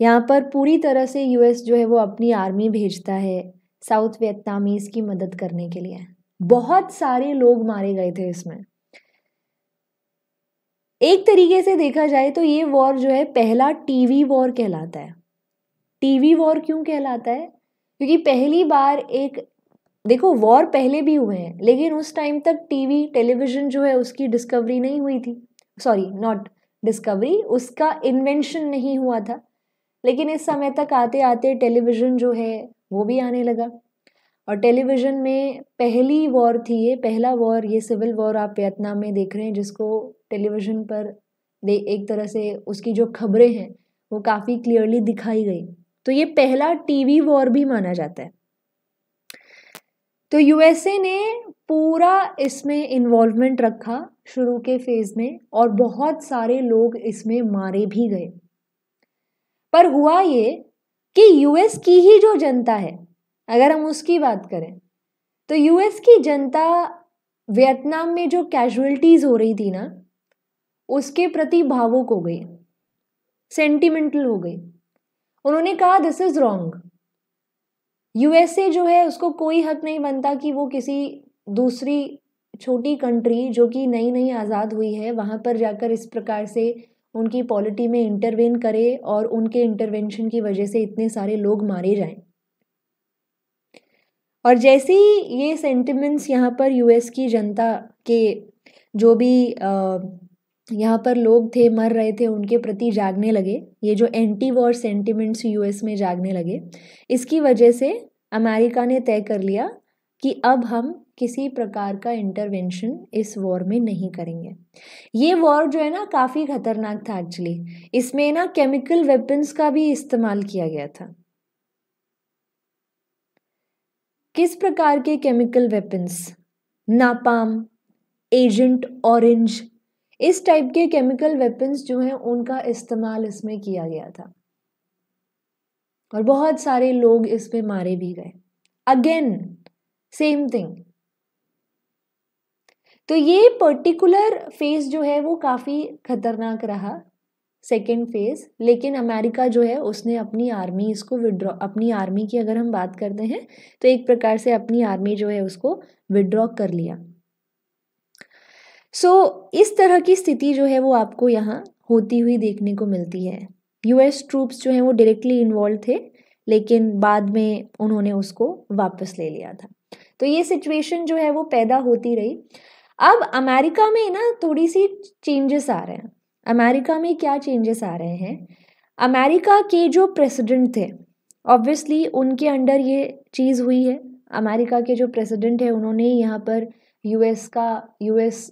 यहाँ पर पूरी तरह से यूएस जो है वो अपनी आर्मी भेजता है साउथ वियतनामीज़ की मदद करने के लिए बहुत सारे लोग मारे गए थे इसमें एक तरीके से देखा जाए तो ये वॉर जो है पहला टीवी वॉर कहलाता है टीवी वॉर क्यों कहलाता है क्योंकि पहली बार एक देखो वॉर पहले भी हुए हैं लेकिन उस टाइम तक टीवी टेलीविज़न जो है उसकी डिस्कवरी नहीं हुई थी सॉरी नॉट डिस्कवरी उसका इन्वेंशन नहीं हुआ था लेकिन इस समय तक आते आते टेलीविज़न जो है वो भी आने लगा और टेलीविज़न में पहली वॉर थी ये पहला वॉर ये सिविल वॉर आप वियतनाम में देख रहे हैं जिसको टेलीविज़न पर दे एक तरह से उसकी जो खबरें हैं वो काफ़ी क्लियरली दिखाई गई तो ये पहला टीवी वॉर भी माना जाता है तो यूएसए ने पूरा इसमें इन्वॉल्वमेंट रखा शुरू के फेज़ में और बहुत सारे लोग इसमें मारे भी गए पर हुआ ये कि यूएस की ही जो जनता है अगर हम उसकी बात करें तो यूएस की जनता वियतनाम में जो कैजुअलिटीज़ हो रही थी ना उसके प्रति भावुक हो गई सेंटिमेंटल हो गई उन्होंने कहा दिस इज़ रॉन्ग यूएसए जो है उसको कोई हक नहीं बनता कि वो किसी दूसरी छोटी कंट्री जो कि नई नई आज़ाद हुई है वहाँ पर जाकर इस प्रकार से उनकी पॉलिटी में इंटरवेन करे और उनके इंटरवेंशन की वजह से इतने सारे लोग मारे जाएं और जैसे ही ये सेंटिमेंट्स यहाँ पर यूएस की जनता के जो भी यहाँ पर लोग थे मर रहे थे उनके प्रति जागने लगे ये जो एंटी वॉर सेंटिमेंट्स यूएस में जागने लगे इसकी वजह से अमेरिका ने तय कर लिया कि अब हम किसी प्रकार का इंटरवेंशन इस वॉर में नहीं करेंगे ये वॉर जो है ना काफ़ी ख़तरनाक था एक्चुअली इसमें ना केमिकल वेपन्स का भी इस्तेमाल किया गया था किस प्रकार के chemical weapons napalm agent orange इस टाइप के केमिकल वेपन्स जो हैं उनका इस्तेमाल इसमें किया गया था और बहुत सारे लोग इसमें मारे भी गए अगेन सेम थिंग तो ये पर्टिकुलर फेज़ जो है वो काफ़ी खतरनाक रहा सेकेंड फेज़ लेकिन अमेरिका जो है उसने अपनी आर्मी इसको विड्रॉ अपनी आर्मी की अगर हम बात करते हैं तो एक प्रकार से अपनी आर्मी जो है उसको विड्रॉ कर लिया सो so, इस तरह की स्थिति जो है वो आपको यहाँ होती हुई देखने को मिलती है यूएस ट्रूप्स जो हैं वो डायरेक्टली इन्वॉल्व थे लेकिन बाद में उन्होंने उसको वापस ले लिया था तो ये सिचुएशन जो है वो पैदा होती रही अब अमेरिका में ना थोड़ी सी चेंजेस आ रहे हैं अमेरिका में क्या चेंजेस आ रहे हैं अमेरिका के जो प्रेसिडेंट थे ऑब्वियसली उनके अंडर ये चीज़ हुई है अमेरिका के जो प्रेसिडेंट है उन्होंने यहाँ पर यूएस का यूएस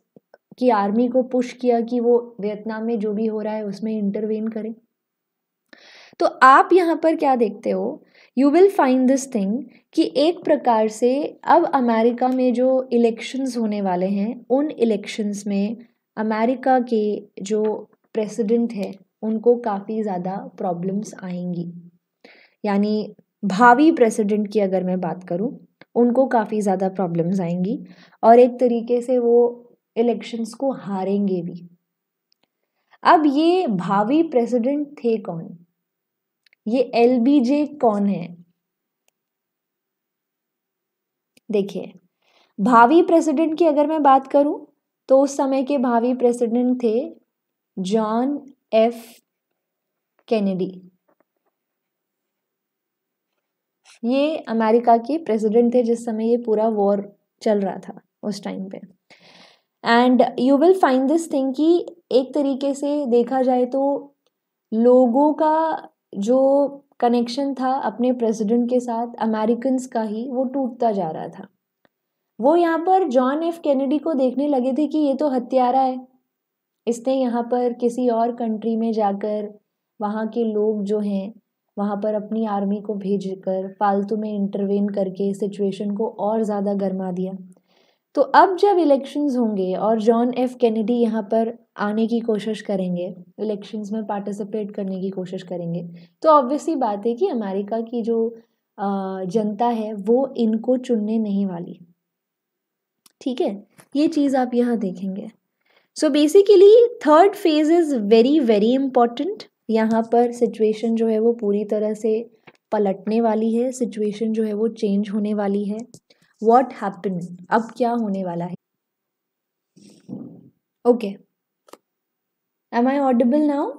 की आर्मी को पुश किया कि वो वियतनाम में जो भी हो रहा है उसमें इंटरवेन करें तो आप यहाँ पर क्या देखते हो you will find this thing कि एक प्रकार से अब अमेरिका में जो इलेक्शंस होने वाले हैं उन इलेक्शंस में अमेरिका के जो प्रेसिडेंट है उनको काफ़ी ज़्यादा प्रॉब्लम्स आएंगी यानी भावी प्रेसिडेंट की अगर मैं बात करूं उनको काफ़ी ज़्यादा प्रॉब्लम्स आएंगी और एक तरीके से वो इलेक्शंस को हारेंगे भी अब ये भावी प्रेसिडेंट थे कौन ये एल बी जे कौन है देखिए भावी प्रेसिडेंट की अगर मैं बात करूं तो उस समय के भावी प्रेसिडेंट थे जॉन एफ कैनेडी ये अमेरिका के प्रेसिडेंट थे जिस समय ये पूरा वॉर चल रहा था उस टाइम पे and you will find this thing कि एक तरीके से देखा जाए तो लोगों का जो कनेक्शन था अपने प्रेसिडेंट के साथ अमेरिकन का ही वो टूटता जा रहा था वो यहाँ पर जॉन एफ कैनेडी को देखने लगे थे कि ये तो हत्यारा है इसने यहाँ पर किसी और कंट्री में जाकर वहाँ के लोग जो हैं वहाँ पर अपनी आर्मी को भेज कर फालतू में इंटरवेन करके सिचुएशन को और ज़्यादा गर्मा दिया तो अब जब इलेक्शंस होंगे और जॉन एफ कैनेडी यहाँ पर आने की कोशिश करेंगे इलेक्शंस में पार्टिसिपेट करने की कोशिश करेंगे तो ऑब्वियसली बात है कि अमेरिका की जो जनता है वो इनको चुनने नहीं वाली ठीक है ये चीज़ आप यहाँ देखेंगे so basically third phase is very very important यहाँ पर सिचुएशन जो है वो पूरी तरह से पलटने वाली है सिचुएशन जो है वो चेंज होने वाली है वॉट हैपन अब क्या होने वाला है okay am I audible now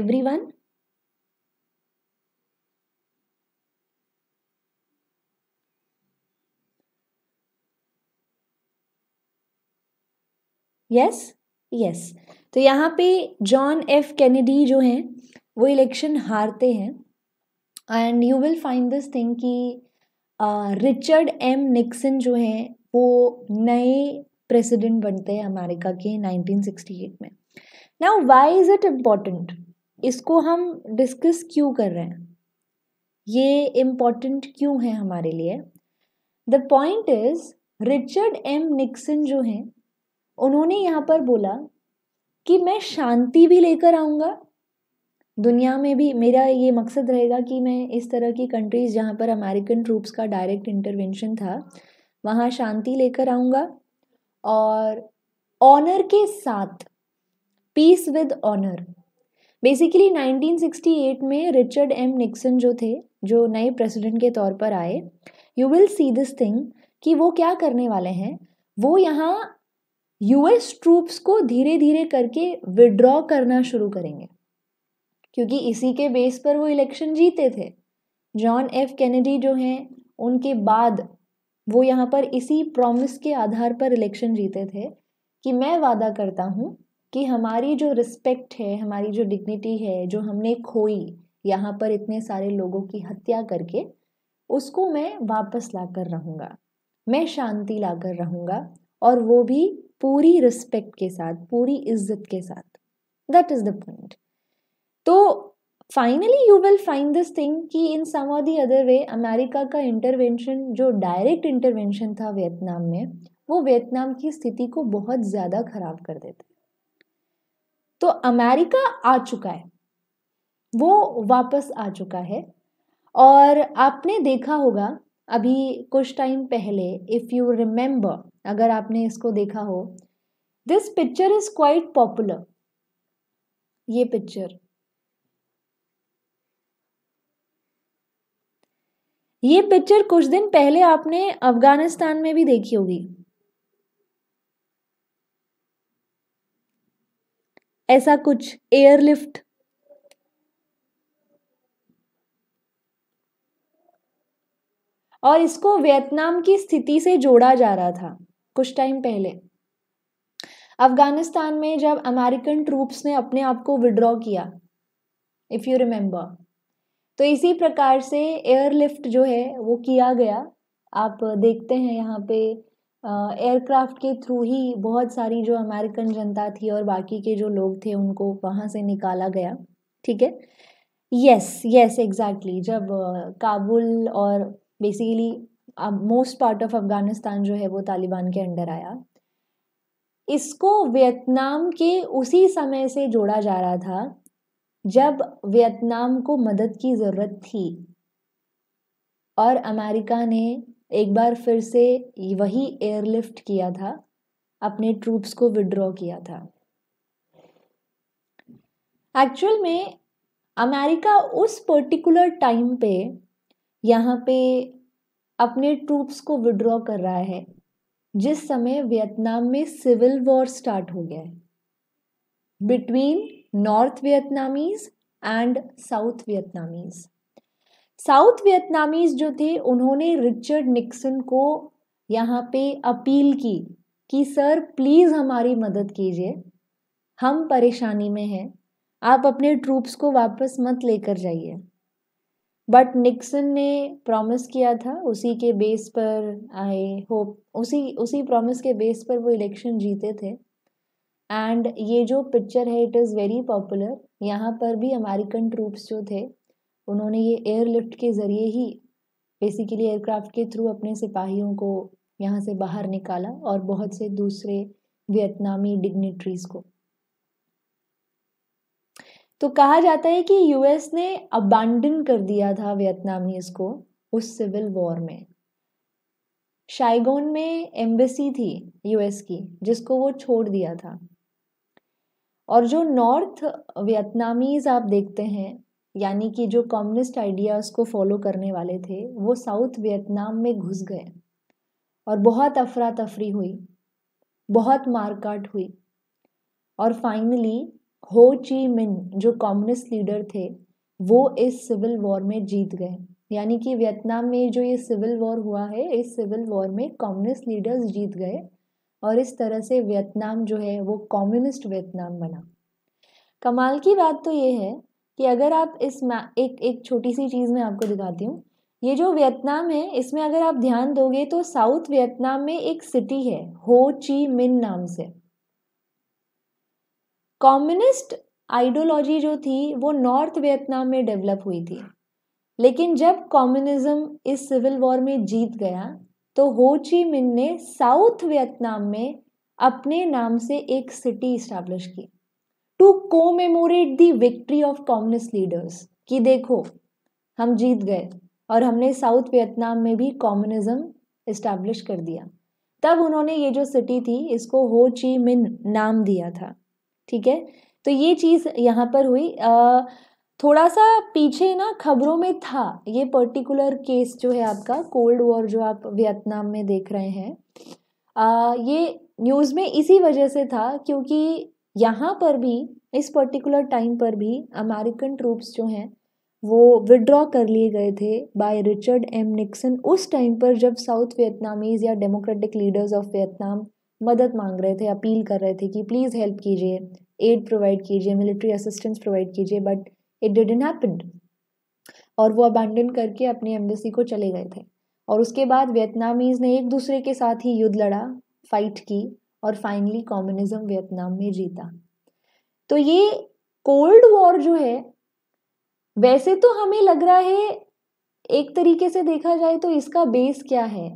everyone yes yes तो यहाँ पे जॉन एफ कैनेडी जो हैं वो इलेक्शन हारते हैं and you will find this thing कि रिचर्ड एम निक्सन जो हैं वो नए प्रेसिडेंट बनते हैं अमेरिका के 1968 में now why is it important इसको हम डिस्कस क्यों कर रहे हैं ये इम्पॉर्टेंट क्यों है हमारे लिए the point is Richard M Nixon जो हैं उन्होंने यहाँ पर बोला कि मैं शांति भी लेकर आऊँगा दुनिया में भी मेरा ये मकसद रहेगा कि मैं इस तरह की कंट्रीज़ जहाँ पर अमेरिकन ट्रूप्स का डायरेक्ट इंटरवेंशन था वहाँ शांति लेकर आऊँगा और ऑनर के साथ पीस विद ऑनर बेसिकली 1968 में रिचर्ड एम निक्सन जो थे जो नए प्रेसिडेंट के तौर पर आए you will see this thing कि वो क्या करने वाले हैं वो यहाँ यूएस ट्रूप्स को धीरे धीरे करके विड्रॉ करना शुरू करेंगे क्योंकि इसी के बेस पर वो इलेक्शन जीते थे जॉन एफ कैनेडी जो हैं उनके बाद वो यहाँ पर इसी प्रॉमिस के आधार पर इलेक्शन जीते थे कि मैं वादा करता हूँ कि हमारी जो रिस्पेक्ट है हमारी जो डिग्निटी है जो हमने खोई यहाँ पर इतने सारे लोगों की हत्या करके उसको मैं वापस ला कर रहूँगा मैं शांति ला कर रहूँगा और वो भी पूरी रिस्पेक्ट के साथ पूरी इज्जत के साथ दैट इज़ द पॉइंट तो finally you will find this thing कि in some or the other way America का इंटरवेंशन जो डायरेक्ट इंटरवेंशन था वियतनाम में वो वियतनाम की स्थिति को बहुत ज़्यादा खराब कर देता तो अमेरिका आ चुका है वो वापस आ चुका है और आपने देखा होगा अभी कुछ टाइम पहले इफ़ यू रिमेंबर अगर आपने इसको देखा हो this picture is quite popular ये पिक्चर ये पिक्चर कुछ दिन पहले आपने अफगानिस्तान में भी देखी होगी ऐसा कुछ एयरलिफ्ट और इसको वियतनाम की स्थिति से जोड़ा जा रहा था कुछ टाइम पहले अफगानिस्तान में जब अमेरिकन ट्रूप्स ने अपने आप को विड्रॉ किया इफ़ यू रिमेंबर तो इसी प्रकार से एयरलिफ्ट जो है वो किया गया आप देखते हैं यहाँ पे एयरक्राफ्ट के थ्रू ही बहुत सारी जो अमेरिकन जनता थी और बाकी के जो लोग थे उनको वहाँ से निकाला गया ठीक है यस यस एग्जैक्टली जब काबुल और basically most part of Afghanistan जो है वो तालिबान के अंडर आया इसको वियतनाम के उसी समय से जोड़ा जा रहा था जब वियतनाम को मदद की ज़रूरत थी और अमेरिका ने एक बार फिर से वही एयरलिफ्ट किया था अपने ट्रूप्स को विड्रॉ किया था एक्चुअल में अमेरिका उस पर्टिकुलर टाइम पे यहाँ पे अपने ट्रूप्स को विड्रॉ कर रहा है जिस समय वियतनाम में सिविल वॉर स्टार्ट हो गया है between North Vietnamese and south Vietnamese south Vietnamese जो थे उन्होंने रिचर्ड निक्सन को यहाँ पे अपील की कि सर प्लीज़ हमारी मदद कीजिए हम परेशानी में हैं आप अपने ट्रूप्स को वापस मत लेकर जाइए बट निक्सन ने प्रॉमिस किया था उसी के बेस पर आई होप उसी उसी प्रॉमिस के बेस पर वो इलेक्शन जीते थे एंड ये जो पिक्चर है इट इज़ वेरी पॉपुलर यहाँ पर भी अमेरिकन ट्रूप्स जो थे उन्होंने ये एयरलिफ्ट के ज़रिए ही बेसिकली एयरक्राफ्ट के थ्रू अपने सिपाहियों को यहाँ से बाहर निकाला और बहुत से दूसरे वियतनामी डिग्निटरीज़ को तो कहा जाता है कि यूएस ने अबांडन कर दिया था वियतनामीज को उस सिविल वॉर में शाइगोन में एम्बेसी थी यूएस की जिसको वो छोड़ दिया था और जो नॉर्थ वियतनामीज़ आप देखते हैं यानी कि जो कम्युनिस्ट आइडियाज़ को फॉलो करने वाले थे वो साउथ वियतनाम में घुस गए और बहुत अफरा तफरी हुई बहुत मारकाट हुई और फाइनली हो ची मिन जो कम्युनिस्ट लीडर थे वो इस सिविल वॉर में जीत गए यानी कि वियतनाम में जो ये सिविल वॉर हुआ है इस सिविल वॉर में कम्युनिस्ट लीडर्स जीत गए और इस तरह से वियतनाम जो है वो कम्युनिस्ट वियतनाम बना कमाल की बात तो ये है कि अगर आप इस एक एक छोटी सी चीज़ मैं आपको दिखाती हूँ ये जो वियतनाम है इसमें अगर आप ध्यान दोगे तो साउथ वियतनाम में एक सिटी है हो ची मिन नाम से कम्युनिस्ट आइडियोलॉजी जो थी वो नॉर्थ वियतनाम में डेवलप हुई थी लेकिन जब कम्युनिज्म इस सिविल वॉर में जीत गया तो हो ची मिन ने साउथ वियतनाम में अपने नाम से एक सिटी इस्टेब्लिश की to commemorate the victory of communist leaders कि देखो हम जीत गए और हमने साउथ वियतनाम में भी कॉम्युनिज्म इस्टेब्लिश कर दिया तब उन्होंने ये जो सिटी थी इसको हो ची मिन नाम दिया था ठीक है तो ये चीज़ यहाँ पर हुई थोड़ा सा पीछे ना खबरों में था ये पर्टिकुलर केस जो है आपका कोल्ड वॉर जो आप वियतनाम में देख रहे हैं आ, ये न्यूज़ में इसी वजह से था क्योंकि यहाँ पर भी इस पर्टिकुलर टाइम पर भी अमेरिकन ट्रूप्स जो हैं वो विड्रॉ कर लिए गए थे बाय रिचर्ड एम निक्सन उस टाइम पर जब साउथ वियतनामीज़ या डेमोक्रेटिक लीडर्स ऑफ वियतनाम मदद मांग रहे थे अपील कर रहे थे कि प्लीज़ हेल्प कीजिए एड प्रोवाइड कीजिए मिलिट्री असिस्टेंस प्रोवाइड कीजिए बट इट डिडन हैपन और वो अबैंडन करके अपनी एम्बेसी को चले गए थे और उसके बाद वियतनामीज़ ने एक दूसरे के साथ ही युद्ध लड़ा फाइट की और फाइनली कॉम्युनिज्म वियतनाम में जीता तो ये कोल्ड वॉर जो है वैसे तो हमें लग रहा है एक तरीके से देखा जाए तो इसका बेस क्या है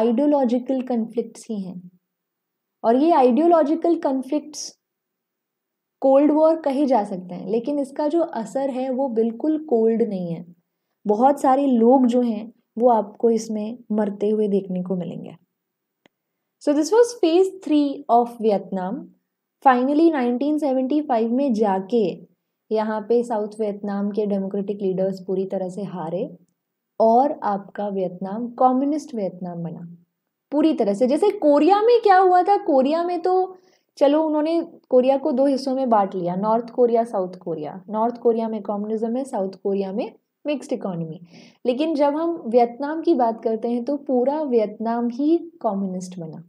आइडियोलॉजिकल कन्फ्लिक्ट ही हैं और ये आइडियोलॉजिकल कन्फ्लिक्ट्स कोल्ड वॉर कहे जा सकते हैं लेकिन इसका जो असर है वो बिल्कुल कोल्ड नहीं है बहुत सारे लोग जो हैं वो आपको इसमें मरते हुए देखने को मिलेंगे so this was phase three of Vietnam finally 1975 में जाके यहाँ पे साउथ वियतनाम के डेमोक्रेटिक लीडर्स पूरी तरह से हारे और आपका वियतनाम कम्युनिस्ट वियतनाम बना पूरी तरह से जैसे कोरिया में क्या हुआ था कोरिया में तो चलो उन्होंने कोरिया को दो हिस्सों में बांट लिया north Korea south Korea north Korea में कम्युनिज्म है साउथ कोरिया में मिक्स्ड इकोनॉमी लेकिन जब हम वियतनाम की बात करते हैं तो पूरा वियतनाम ही कम्युनिस्ट बना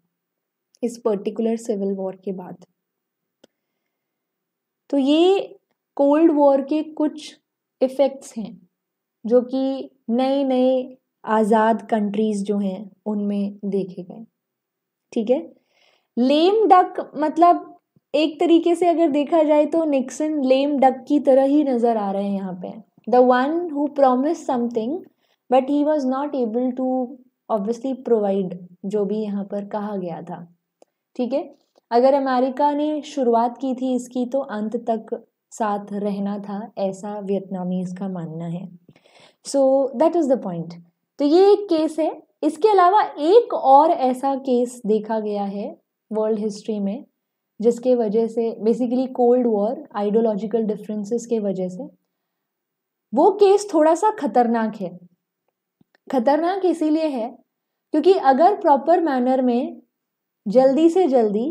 इस पर्टिकुलर सिविल वॉर के बाद तो ये कोल्ड वॉर के कुछ इफ़ेक्ट्स हैं जो कि नए नए आज़ाद कंट्रीज़ जो हैं उनमें देखे गए ठीक है लेम डक मतलब एक तरीके से अगर देखा जाए तो निक्सन लेम डक की तरह ही नज़र आ रहे हैं यहाँ पे the one who promise something but he was not able to obviously provide जो भी यहाँ पर कहा गया था ठीक है अगर अमेरिका ने शुरुआत की थी इसकी तो अंत तक साथ रहना था ऐसा वियतनामीज का मानना है so that is the point तो ये एक केस है इसके अलावा एक और ऐसा केस देखा गया है वर्ल्ड हिस्ट्री में जिसके वजह से basically cold war ideological differences के वजह से वो केस थोड़ा सा खतरनाक है खतरनाक इसीलिए है क्योंकि अगर प्रॉपर मैनर में जल्दी से जल्दी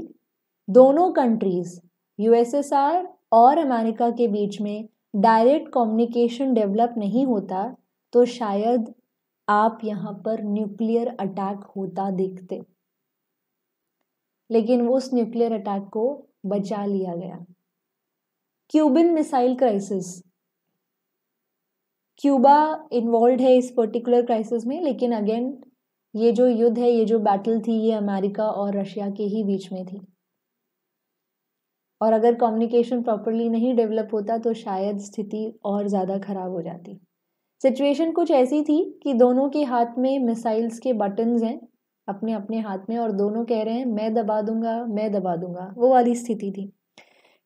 दोनों कंट्रीज़ यूएसएसआर और अमेरिका के बीच में डायरेक्ट कम्युनिकेशन डेवलप नहीं होता तो शायद आप यहाँ पर न्यूक्लियर अटैक होता देखते लेकिन वो उस न्यूक्लियर अटैक को बचा लिया गया Cuban missile crisis Cuba involve है इस पर्टिकुलर क्राइसिस में लेकिन अगेन ये जो युद्ध है ये जो बैटल थी ये अमेरिका और रशिया के ही बीच में थी और अगर कम्युनिकेशन प्रॉपरली नहीं डेवलप होता तो शायद स्थिति और ज़्यादा ख़राब हो जाती सिचुएशन कुछ ऐसी थी कि दोनों के हाथ में मिसाइल्स के बटन्स हैं अपने अपने हाथ में और दोनों कह रहे हैं मैं दबा दूंगा मैं दबा दूंगा वो वाली स्थिति थी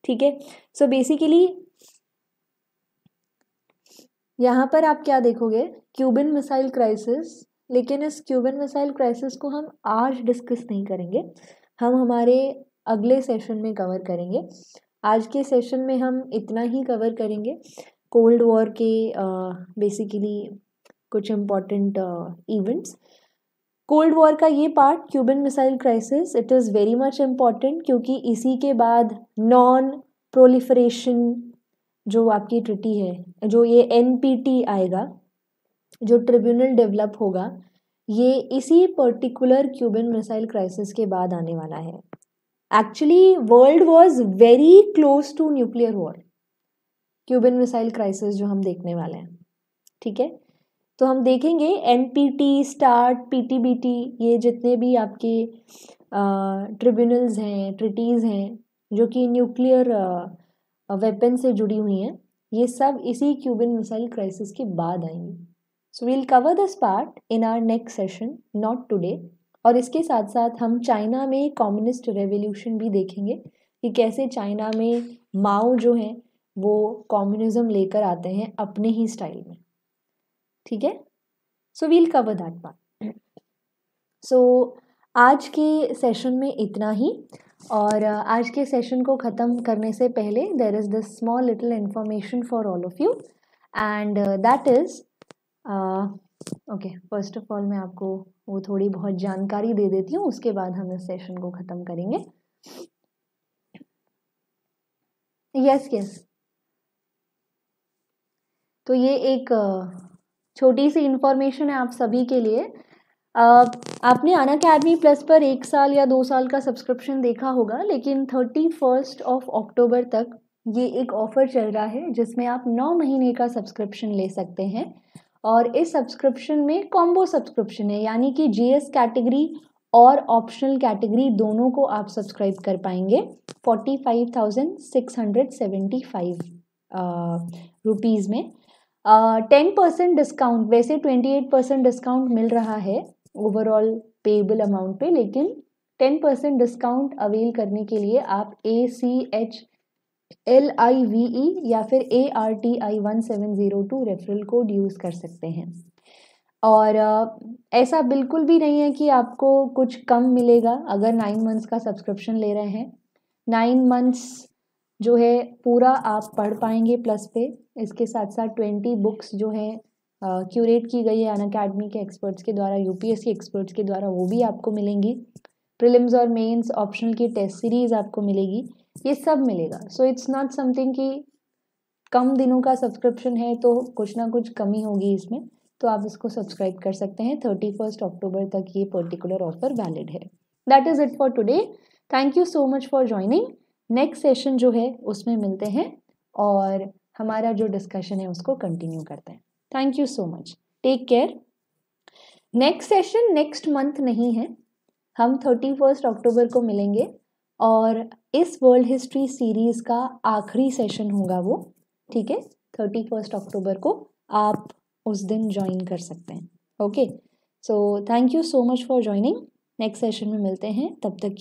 ठीक है सो बेसिकली यहाँ पर आप क्या देखोगे क्यूबन मिसाइल क्राइसिस लेकिन इस क्यूबन मिसाइल क्राइसिस को हम आज डिस्कस नहीं करेंगे हम हमारे अगले सेशन में कवर करेंगे आज के सेशन में हम इतना ही कवर करेंगे कोल्ड वॉर के बेसिकली uh, कुछ important events uh, cold war का ये part Cuban missile crisis it is very much important क्योंकि इसी के बाद नॉन प्रोलिफरेशन जो आपकी ट्रिटी है जो ये एन आएगा जो ट्रिब्यूनल डेवलप होगा ये इसी पर्टिकुलर क्यूबन मिसाइल क्राइसिस के बाद आने वाला है actually world was very close to nuclear war Cuban missile crisis जो हम देखने वाले हैं ठीक है तो हम देखेंगे N P T start P T B T ये जितने भी आपके ट्रिब्यूनल्स हैं ट्रिटीज़ हैं जो कि न्यूक्लियर वेपन से जुड़ी हुई हैं ये सब इसी क्यूबन मिसाइल क्राइसिस के बाद आएंगी so we'll cover this part in our next session not today और इसके साथ साथ हम चाइना में कम्युनिस्ट रेवोल्यूशन भी देखेंगे कि कैसे चाइना में माओ जो हैं वो कम्युनिज़्म लेकर आते हैं अपने ही स्टाइल में ठीक है so we'll cover that part so आज के सेशन में इतना ही और uh, आज के सेशन को ख़त्म करने से पहले there is this small little information for all of you and that is okay first of all मैं आपको वो थोड़ी बहुत जानकारी दे देती हूँ उसके बाद हम इस सेशन को ख़त्म करेंगे यस yes, यस yes. तो ये एक uh, छोटी सी इन्फॉर्मेशन है आप सभी के लिए आपने अन अकेडमी प्लस पर एक साल या दो साल का सब्सक्रिप्शन देखा होगा लेकिन थर्टी फर्स्ट ऑफ अक्टूबर तक ये एक ऑफ़र चल रहा है जिसमें आप नौ महीने का सब्सक्रिप्शन ले सकते हैं और इस सब्सक्रिप्शन में कॉम्बो सब्सक्रिप्शन है यानी कि जीएस कैटेगरी और ऑप्शनल कैटेगरी दोनों को आप सब्सक्राइब कर पाएंगे forty five thousand six hundred seventy five rupees में टेन परसेंट डिस्काउंट वैसे ट्वेंटी एट परसेंट डिस्काउंट मिल रहा है ओवरऑल पेएबल अमाउंट पे लेकिन टेन परसेंट डिस्काउंट अवेल करने के लिए आप A C H L I V E या फिर A R T I one seven zero two referral code use कर सकते हैं और ऐसा बिल्कुल भी नहीं है कि आपको कुछ कम मिलेगा अगर नाइन मंथ्स का सब्सक्रिप्शन ले रहे हैं नाइन मंथ्स जो है पूरा आप पढ़ पाएंगे प्लस पे इसके साथ साथ ट्वेंटी बुक्स जो है क्यूरेट की गई है अन अकेडमी के एक्सपर्ट्स के द्वारा यूपीएससी एक्सपर्ट्स के द्वारा वो भी आपको मिलेंगी प्रिलिम्स और मेंस ऑप्शनल की टेस्ट सीरीज़ आपको मिलेगी ये सब मिलेगा सो इट्स नॉट समथिंग कि कम दिनों का सब्सक्रिप्शन है तो कुछ ना कुछ कमी होगी इसमें तो आप इसको सब्सक्राइब कर सकते हैं थर्टी फर्स्ट अक्टूबर तक ये पर्टिकुलर ऑफर वैलिड है that is it for today thank you so much for joining next session जो है उसमें मिलते हैं और हमारा जो डिस्कशन है उसको कंटिन्यू करते हैं thank you so much take care next session next month नहीं है हम थर्टी फर्स्ट अक्टूबर को मिलेंगे और इस वर्ल्ड हिस्ट्री सीरीज़ का आखिरी सेशन होगा वो ठीक है थर्टी फर्स्ट अक्टूबर को आप उस दिन ज्वाइन कर सकते हैं okay so thank you so much for joining next session में मिलते हैं तब तक की